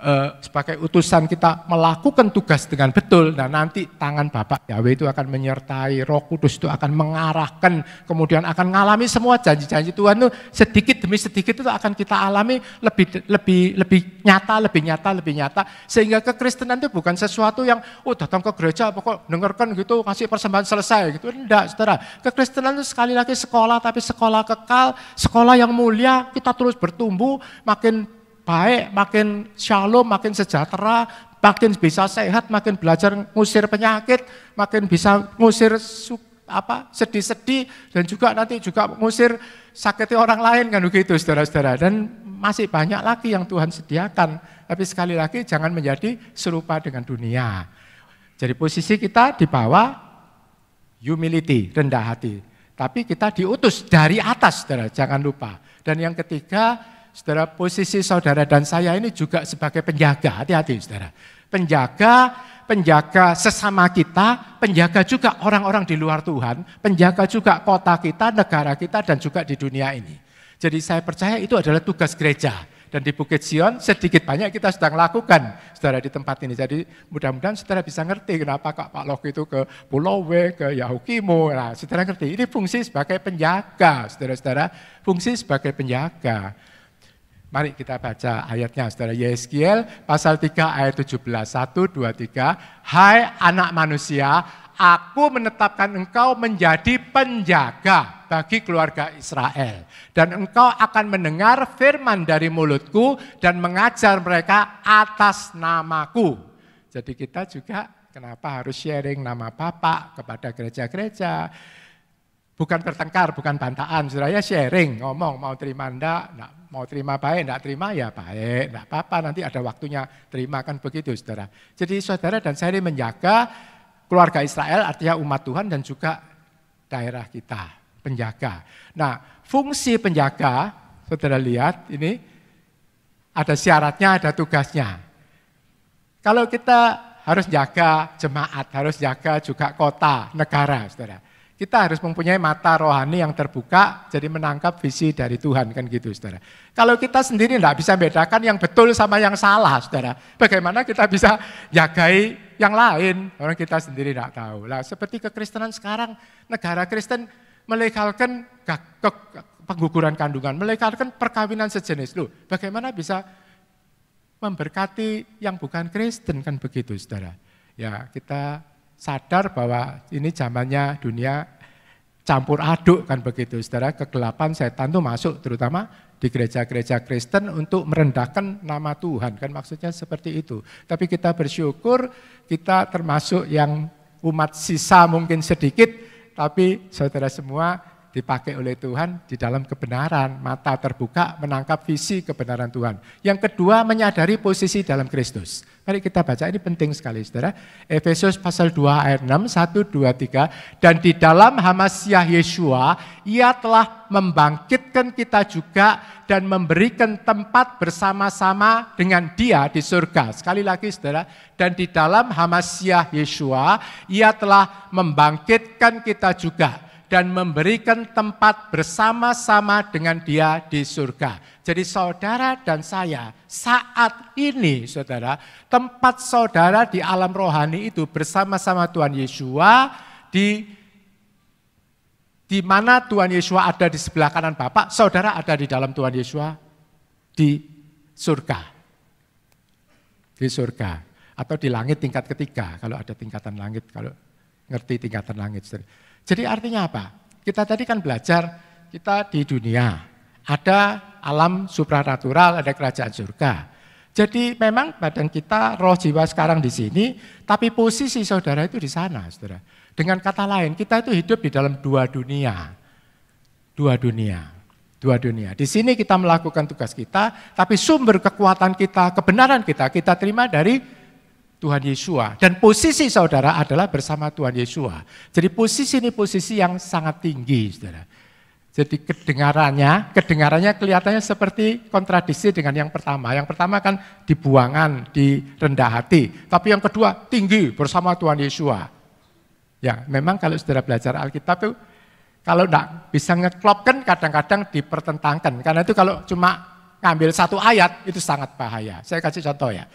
uh, sebagai utusan kita melakukan tugas dengan betul, dan nah, nanti tangan Bapak Yahweh itu akan menyertai, Roh Kudus itu akan mengarahkan, kemudian akan mengalami semua janji-janji Tuhan itu sedikit demi sedikit itu akan kita alami lebih lebih lebih nyata, lebih nyata, lebih nyata sehingga kekristenan itu bukan sesuatu yang oh datang ke gereja pokok dengarkan gitu kasih persembahan selesai gitu enggak saudara kekristenan itu sekali lagi sekolah tapi sekolah kekal sekolah yang mulia kita terus bertumbuh makin baik, makin shalom, makin sejahtera, makin bisa sehat, makin belajar ngusir penyakit, makin bisa ngusir apa sedih-sedih dan juga nanti juga ngusir sakitnya orang lain kan begitu saudara-saudara dan masih banyak lagi yang Tuhan sediakan tapi sekali lagi jangan menjadi serupa dengan dunia jadi posisi kita di bawah humility rendah hati tapi kita diutus dari atas saudara jangan lupa dan yang ketiga saudara posisi saudara dan saya ini juga sebagai penjaga. Hati-hati saudara. Penjaga, penjaga sesama kita, penjaga juga orang-orang di luar Tuhan, penjaga juga kota kita, negara kita, dan juga di dunia ini. Jadi saya percaya itu adalah tugas gereja. Dan di Bukit Sion sedikit banyak kita sedang lakukan saudara di tempat ini. Jadi mudah-mudahan saudara bisa ngerti kenapa Kak Pak Loh itu ke Pulau W, ke Yahukimo. Nah, saudara ngerti, ini fungsi sebagai penjaga, saudara-saudara. Fungsi sebagai penjaga. Mari kita baca ayatnya saudara Yeskiel pasal 3 ayat 17 1 2 3 Hai anak manusia aku menetapkan engkau menjadi penjaga bagi keluarga Israel dan engkau akan mendengar firman dari mulutku dan mengajar mereka atas namaku. Jadi kita juga kenapa harus sharing nama Bapak kepada gereja-gereja bukan bertengkar, bukan bantaan, saudara ya sharing, ngomong mau terima enggak, Mau terima baik, enggak terima ya baik, enggak apa-apa nanti ada waktunya terima kan begitu saudara. Jadi saudara dan saya ini menjaga keluarga Israel artinya umat Tuhan dan juga daerah kita, penjaga. Nah fungsi penjaga, saudara lihat ini ada syaratnya, ada tugasnya. Kalau kita harus jaga jemaat, harus jaga juga kota, negara, saudara. Kita harus mempunyai mata rohani yang terbuka, jadi menangkap visi dari Tuhan kan gitu, saudara. Kalau kita sendiri tidak bisa bedakan yang betul sama yang salah, saudara. Bagaimana kita bisa jagai yang lain? Orang kita sendiri tidak tahu. Lah, seperti kekristenan sekarang, negara Kristen melegalkan pengguguran kandungan, melegalkan perkawinan sejenis. lu. bagaimana bisa memberkati yang bukan Kristen kan begitu, saudara? Ya, kita sadar bahwa ini zamannya dunia campur aduk kan begitu saudara kegelapan setan tuh masuk terutama di gereja-gereja Kristen untuk merendahkan nama Tuhan kan maksudnya seperti itu tapi kita bersyukur kita termasuk yang umat sisa mungkin sedikit tapi saudara semua dipakai oleh Tuhan di dalam kebenaran, mata terbuka menangkap visi kebenaran Tuhan. Yang kedua menyadari posisi dalam Kristus. Mari kita baca ini penting sekali Saudara. Efesus pasal 2 ayat 6 1 2 3 dan di dalam Hamasiah Yeshua ia telah membangkitkan kita juga dan memberikan tempat bersama-sama dengan Dia di surga. Sekali lagi Saudara, dan di dalam Hamasiah Yeshua ia telah membangkitkan kita juga dan memberikan tempat bersama-sama dengan dia di surga. Jadi saudara dan saya saat ini saudara, tempat saudara di alam rohani itu bersama-sama Tuhan Yesus di di mana Tuhan Yesus ada di sebelah kanan Bapak, saudara ada di dalam Tuhan Yesus di surga. Di surga atau di langit tingkat ketiga kalau ada tingkatan langit kalau ngerti tingkatan langit. Saudara. Jadi artinya apa? Kita tadi kan belajar kita di dunia ada alam supranatural, ada kerajaan surga. Jadi memang badan kita, roh jiwa sekarang di sini, tapi posisi saudara itu di sana, saudara. Dengan kata lain, kita itu hidup di dalam dua dunia. Dua dunia. Dua dunia. Di sini kita melakukan tugas kita, tapi sumber kekuatan kita, kebenaran kita, kita terima dari Tuhan Yesua. Dan posisi saudara adalah bersama Tuhan Yesua. Jadi posisi ini posisi yang sangat tinggi saudara. Jadi kedengarannya, kedengarannya kelihatannya seperti kontradiksi dengan yang pertama. Yang pertama kan dibuangan, di rendah hati. Tapi yang kedua tinggi bersama Tuhan Yesua. Ya, memang kalau saudara belajar Alkitab itu kalau tidak bisa ngeklop kan kadang-kadang dipertentangkan. Karena itu kalau cuma ngambil satu ayat itu sangat bahaya. Saya kasih contoh ya.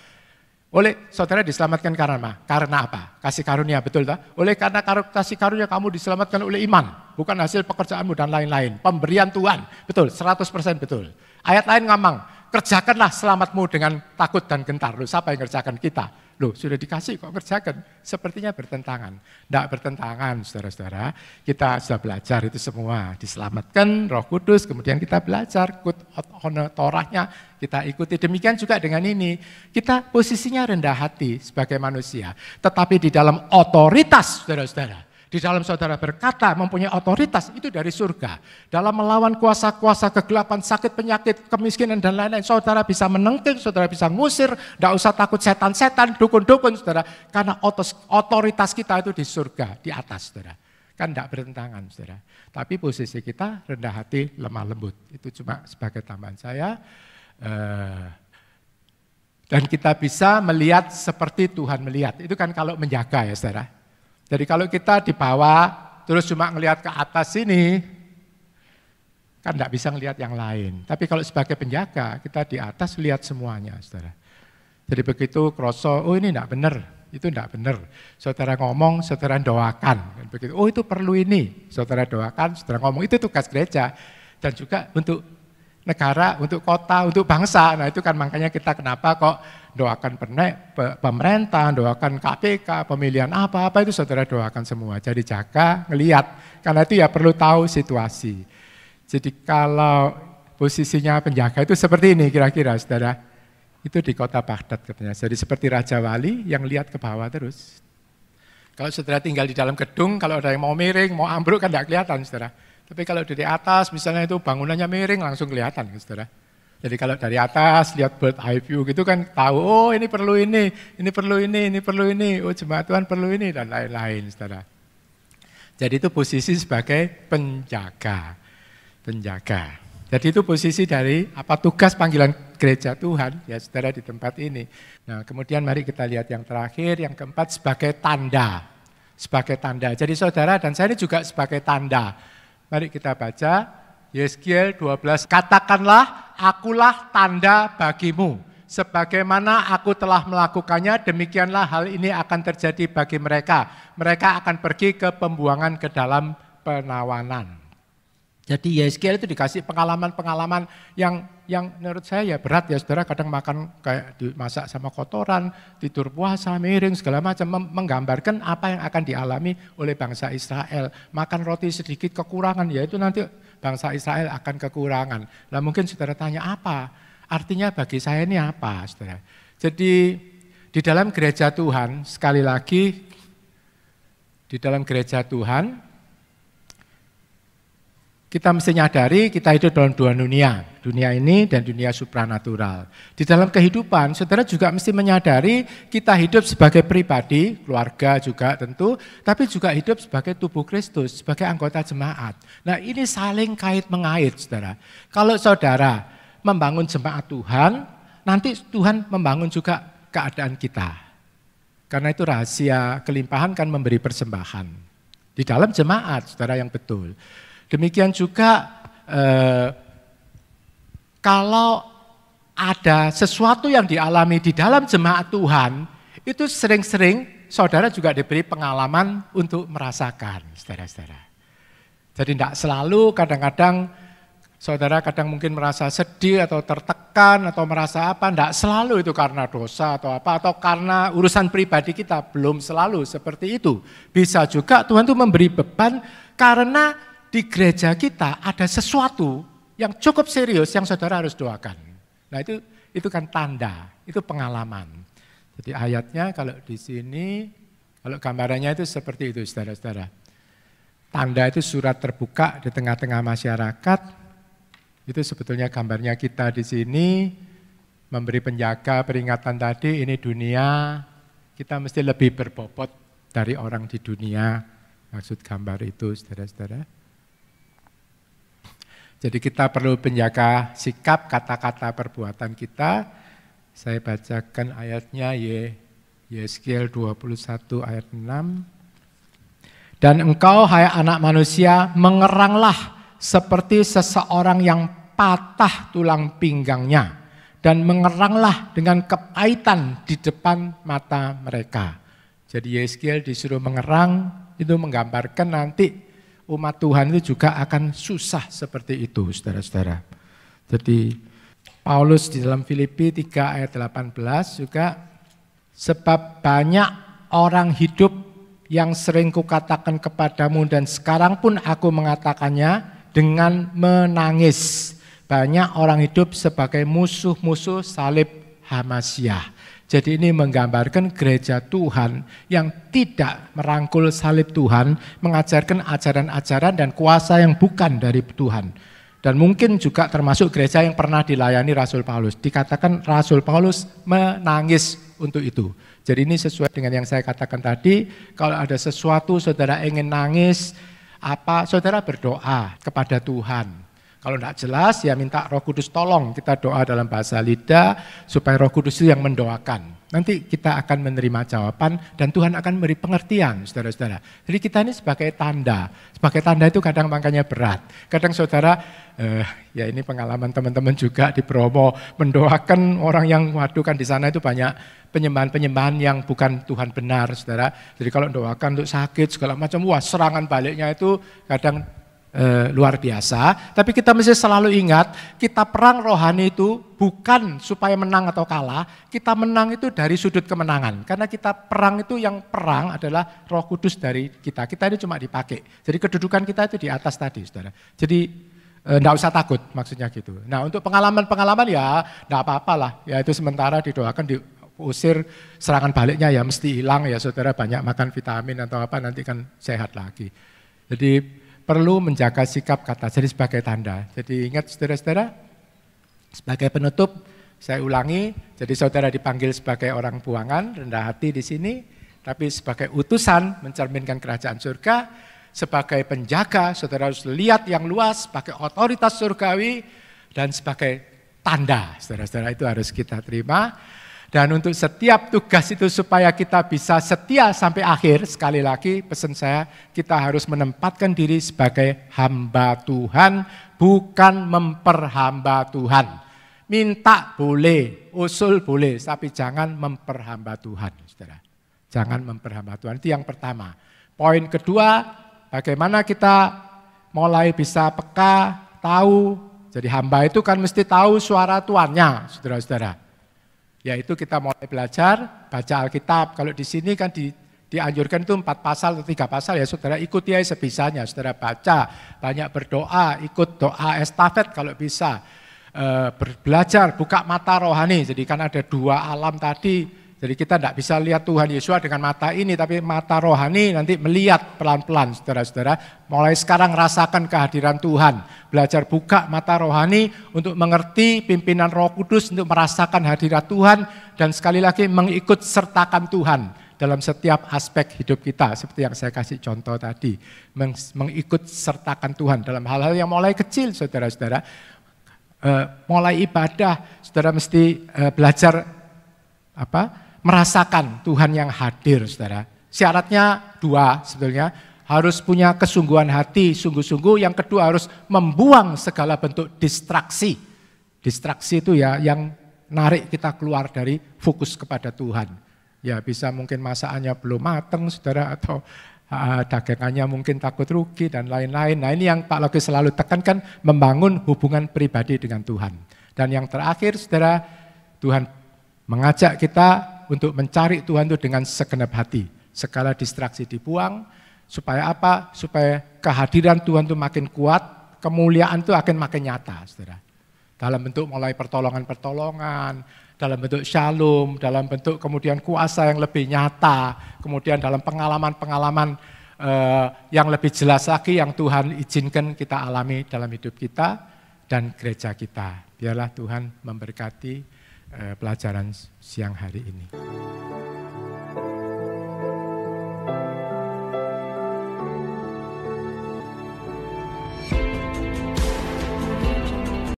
Oleh saudara diselamatkan karena Karena apa? Kasih karunia, betul tak? Oleh karena kasih karunia kamu diselamatkan oleh iman. Bukan hasil pekerjaanmu dan lain-lain. Pemberian Tuhan, betul, 100% betul. Ayat lain ngamang, kerjakanlah selamatmu dengan takut dan gentar. Loh, siapa yang kerjakan? Kita. Loh, sudah dikasih kok kerjakan. Sepertinya bertentangan. Tidak bertentangan, saudara-saudara. Kita sudah belajar itu semua. Diselamatkan roh kudus, kemudian kita belajar. Kut honor torahnya kita ikuti. Demikian juga dengan ini. Kita posisinya rendah hati sebagai manusia. Tetapi di dalam otoritas, saudara-saudara di dalam saudara berkata mempunyai otoritas itu dari surga. Dalam melawan kuasa-kuasa kegelapan, sakit, penyakit, kemiskinan dan lain-lain. Saudara bisa menengking, saudara bisa ngusir, tidak usah takut setan-setan, dukun-dukun saudara. Karena otoritas kita itu di surga, di atas saudara. Kan tidak bertentangan saudara. Tapi posisi kita rendah hati, lemah lembut. Itu cuma sebagai tambahan saya. Eh, dan kita bisa melihat seperti Tuhan melihat. Itu kan kalau menjaga ya saudara. Jadi kalau kita di bawah terus cuma ngelihat ke atas sini, kan tidak bisa ngelihat yang lain. Tapi kalau sebagai penjaga, kita di atas lihat semuanya, saudara. Jadi begitu kroso, oh ini tidak benar, itu tidak benar. Saudara ngomong, saudara doakan. Dan begitu, oh itu perlu ini, saudara doakan, saudara ngomong, itu tugas gereja. Dan juga untuk negara, untuk kota, untuk bangsa. Nah itu kan makanya kita kenapa kok doakan pemerintah, doakan KPK, pemilihan apa-apa itu saudara doakan semua. Jadi jaga, ngeliat. Karena itu ya perlu tahu situasi. Jadi kalau posisinya penjaga itu seperti ini kira-kira saudara. Itu di kota Baghdad katanya. Jadi seperti Raja Wali yang lihat ke bawah terus. Kalau saudara tinggal di dalam gedung, kalau ada yang mau miring, mau ambruk kan tidak kelihatan saudara. Tapi kalau dari atas misalnya itu bangunannya miring langsung kelihatan, kan, saudara. Jadi kalau dari atas lihat bird eye view gitu kan tahu, oh ini perlu ini, ini perlu ini, ini perlu ini, oh jemaat Tuhan perlu ini dan lain-lain, saudara. Jadi itu posisi sebagai penjaga, penjaga. Jadi itu posisi dari apa tugas panggilan gereja Tuhan ya saudara di tempat ini. Nah kemudian mari kita lihat yang terakhir, yang keempat sebagai tanda, sebagai tanda. Jadi saudara dan saya ini juga sebagai tanda Mari kita baca Yeskiel 12. Katakanlah, akulah tanda bagimu. Sebagaimana aku telah melakukannya, demikianlah hal ini akan terjadi bagi mereka. Mereka akan pergi ke pembuangan ke dalam penawanan. Jadi Yeskiel itu dikasih pengalaman-pengalaman yang yang menurut saya ya berat ya saudara kadang makan kayak dimasak sama kotoran, tidur puasa, miring segala macam menggambarkan apa yang akan dialami oleh bangsa Israel. Makan roti sedikit kekurangan ya itu nanti bangsa Israel akan kekurangan. Lah mungkin saudara tanya apa? Artinya bagi saya ini apa saudara? Jadi di dalam gereja Tuhan sekali lagi di dalam gereja Tuhan kita mesti nyadari kita hidup dalam dua dunia, dunia ini dan dunia supranatural. Di dalam kehidupan, saudara juga mesti menyadari kita hidup sebagai pribadi, keluarga juga tentu, tapi juga hidup sebagai tubuh Kristus, sebagai anggota jemaat. Nah ini saling kait mengait, saudara. Kalau saudara membangun jemaat Tuhan, nanti Tuhan membangun juga keadaan kita. Karena itu rahasia kelimpahan kan memberi persembahan. Di dalam jemaat, saudara yang betul. Demikian juga eh, kalau ada sesuatu yang dialami di dalam jemaat Tuhan, itu sering-sering saudara juga diberi pengalaman untuk merasakan, saudara-saudara. Jadi tidak selalu, kadang-kadang saudara kadang mungkin merasa sedih atau tertekan atau merasa apa, tidak selalu itu karena dosa atau apa, atau karena urusan pribadi kita, belum selalu seperti itu. Bisa juga Tuhan itu memberi beban karena di gereja kita ada sesuatu yang cukup serius yang saudara harus doakan. Nah itu itu kan tanda, itu pengalaman. Jadi ayatnya kalau di sini, kalau gambarannya itu seperti itu saudara-saudara. Tanda itu surat terbuka di tengah-tengah masyarakat. Itu sebetulnya gambarnya kita di sini memberi penjaga peringatan tadi ini dunia kita mesti lebih berbobot dari orang di dunia maksud gambar itu saudara-saudara jadi kita perlu penjaga sikap, kata-kata, perbuatan kita. Saya bacakan ayatnya Ye, Yeskiel 21 ayat 6. Dan engkau hai anak manusia mengeranglah seperti seseorang yang patah tulang pinggangnya dan mengeranglah dengan kepaitan di depan mata mereka. Jadi Yeskiel disuruh mengerang itu menggambarkan nanti umat Tuhan itu juga akan susah seperti itu saudara-saudara. Jadi Paulus di dalam Filipi 3 ayat 18 juga sebab banyak orang hidup yang sering kukatakan kepadamu dan sekarang pun aku mengatakannya dengan menangis. Banyak orang hidup sebagai musuh-musuh salib hamasyah. Jadi ini menggambarkan gereja Tuhan yang tidak merangkul salib Tuhan, mengajarkan ajaran-ajaran dan kuasa yang bukan dari Tuhan. Dan mungkin juga termasuk gereja yang pernah dilayani Rasul Paulus. Dikatakan Rasul Paulus menangis untuk itu. Jadi ini sesuai dengan yang saya katakan tadi, kalau ada sesuatu saudara ingin nangis, apa saudara berdoa kepada Tuhan kalau tidak jelas ya minta roh kudus tolong kita doa dalam bahasa lidah supaya roh kudus itu yang mendoakan. Nanti kita akan menerima jawaban dan Tuhan akan memberi pengertian saudara-saudara. Jadi kita ini sebagai tanda, sebagai tanda itu kadang makanya berat. Kadang saudara, eh, ya ini pengalaman teman-teman juga di Bromo, mendoakan orang yang waduh kan di sana itu banyak penyembahan-penyembahan yang bukan Tuhan benar saudara. Jadi kalau doakan untuk sakit segala macam, wah serangan baliknya itu kadang e, luar biasa. Tapi kita mesti selalu ingat, kita perang rohani itu bukan supaya menang atau kalah, kita menang itu dari sudut kemenangan. Karena kita perang itu yang perang adalah roh kudus dari kita. Kita ini cuma dipakai. Jadi kedudukan kita itu di atas tadi, saudara. Jadi tidak eh, usah takut maksudnya gitu. Nah untuk pengalaman-pengalaman ya tidak apa apalah Ya itu sementara didoakan diusir serangan baliknya ya mesti hilang ya saudara banyak makan vitamin atau apa nanti kan sehat lagi. Jadi perlu menjaga sikap kata. Jadi sebagai tanda. Jadi ingat saudara-saudara, sebagai penutup saya ulangi, jadi saudara dipanggil sebagai orang buangan, rendah hati di sini, tapi sebagai utusan mencerminkan kerajaan surga, sebagai penjaga saudara harus lihat yang luas, sebagai otoritas surgawi, dan sebagai tanda. Saudara-saudara itu harus kita terima. Dan untuk setiap tugas itu supaya kita bisa setia sampai akhir, sekali lagi pesan saya, kita harus menempatkan diri sebagai hamba Tuhan, bukan memperhamba Tuhan. Minta boleh, usul boleh, tapi jangan memperhamba Tuhan, saudara. Jangan memperhamba Tuhan, itu yang pertama. Poin kedua, bagaimana kita mulai bisa peka, tahu. Jadi hamba itu kan mesti tahu suara tuannya, saudara-saudara. Yaitu kita mulai belajar baca Alkitab. Kalau di sini kan di, dianjurkan itu empat pasal atau tiga pasal ya saudara ikuti ya sebisanya. Saudara baca, banyak berdoa, ikut doa estafet kalau bisa. E, eh, belajar, buka mata rohani. Jadi kan ada dua alam tadi, jadi kita tidak bisa lihat Tuhan Yesus dengan mata ini, tapi mata rohani nanti melihat pelan-pelan saudara-saudara. Mulai sekarang rasakan kehadiran Tuhan. Belajar buka mata rohani untuk mengerti pimpinan roh kudus, untuk merasakan hadirat Tuhan. Dan sekali lagi mengikut sertakan Tuhan dalam setiap aspek hidup kita. Seperti yang saya kasih contoh tadi. Meng mengikut sertakan Tuhan dalam hal-hal yang mulai kecil saudara-saudara. E, mulai ibadah, saudara mesti e, belajar apa merasakan Tuhan yang hadir, saudara. Syaratnya dua sebetulnya, harus punya kesungguhan hati sungguh-sungguh, yang kedua harus membuang segala bentuk distraksi. Distraksi itu ya yang narik kita keluar dari fokus kepada Tuhan. Ya bisa mungkin masakannya belum matang saudara atau uh, dagangannya mungkin takut rugi dan lain-lain. Nah ini yang Pak Loki selalu tekankan membangun hubungan pribadi dengan Tuhan. Dan yang terakhir saudara Tuhan mengajak kita untuk mencari Tuhan itu dengan segenap hati. Segala distraksi dibuang, supaya apa? Supaya kehadiran Tuhan itu makin kuat, kemuliaan itu akan makin nyata, saudara. Dalam bentuk mulai pertolongan-pertolongan, dalam bentuk shalom, dalam bentuk kemudian kuasa yang lebih nyata, kemudian dalam pengalaman-pengalaman eh, yang lebih jelas lagi yang Tuhan izinkan kita alami dalam hidup kita dan gereja kita. Biarlah Tuhan memberkati eh, pelajaran siang hari ini.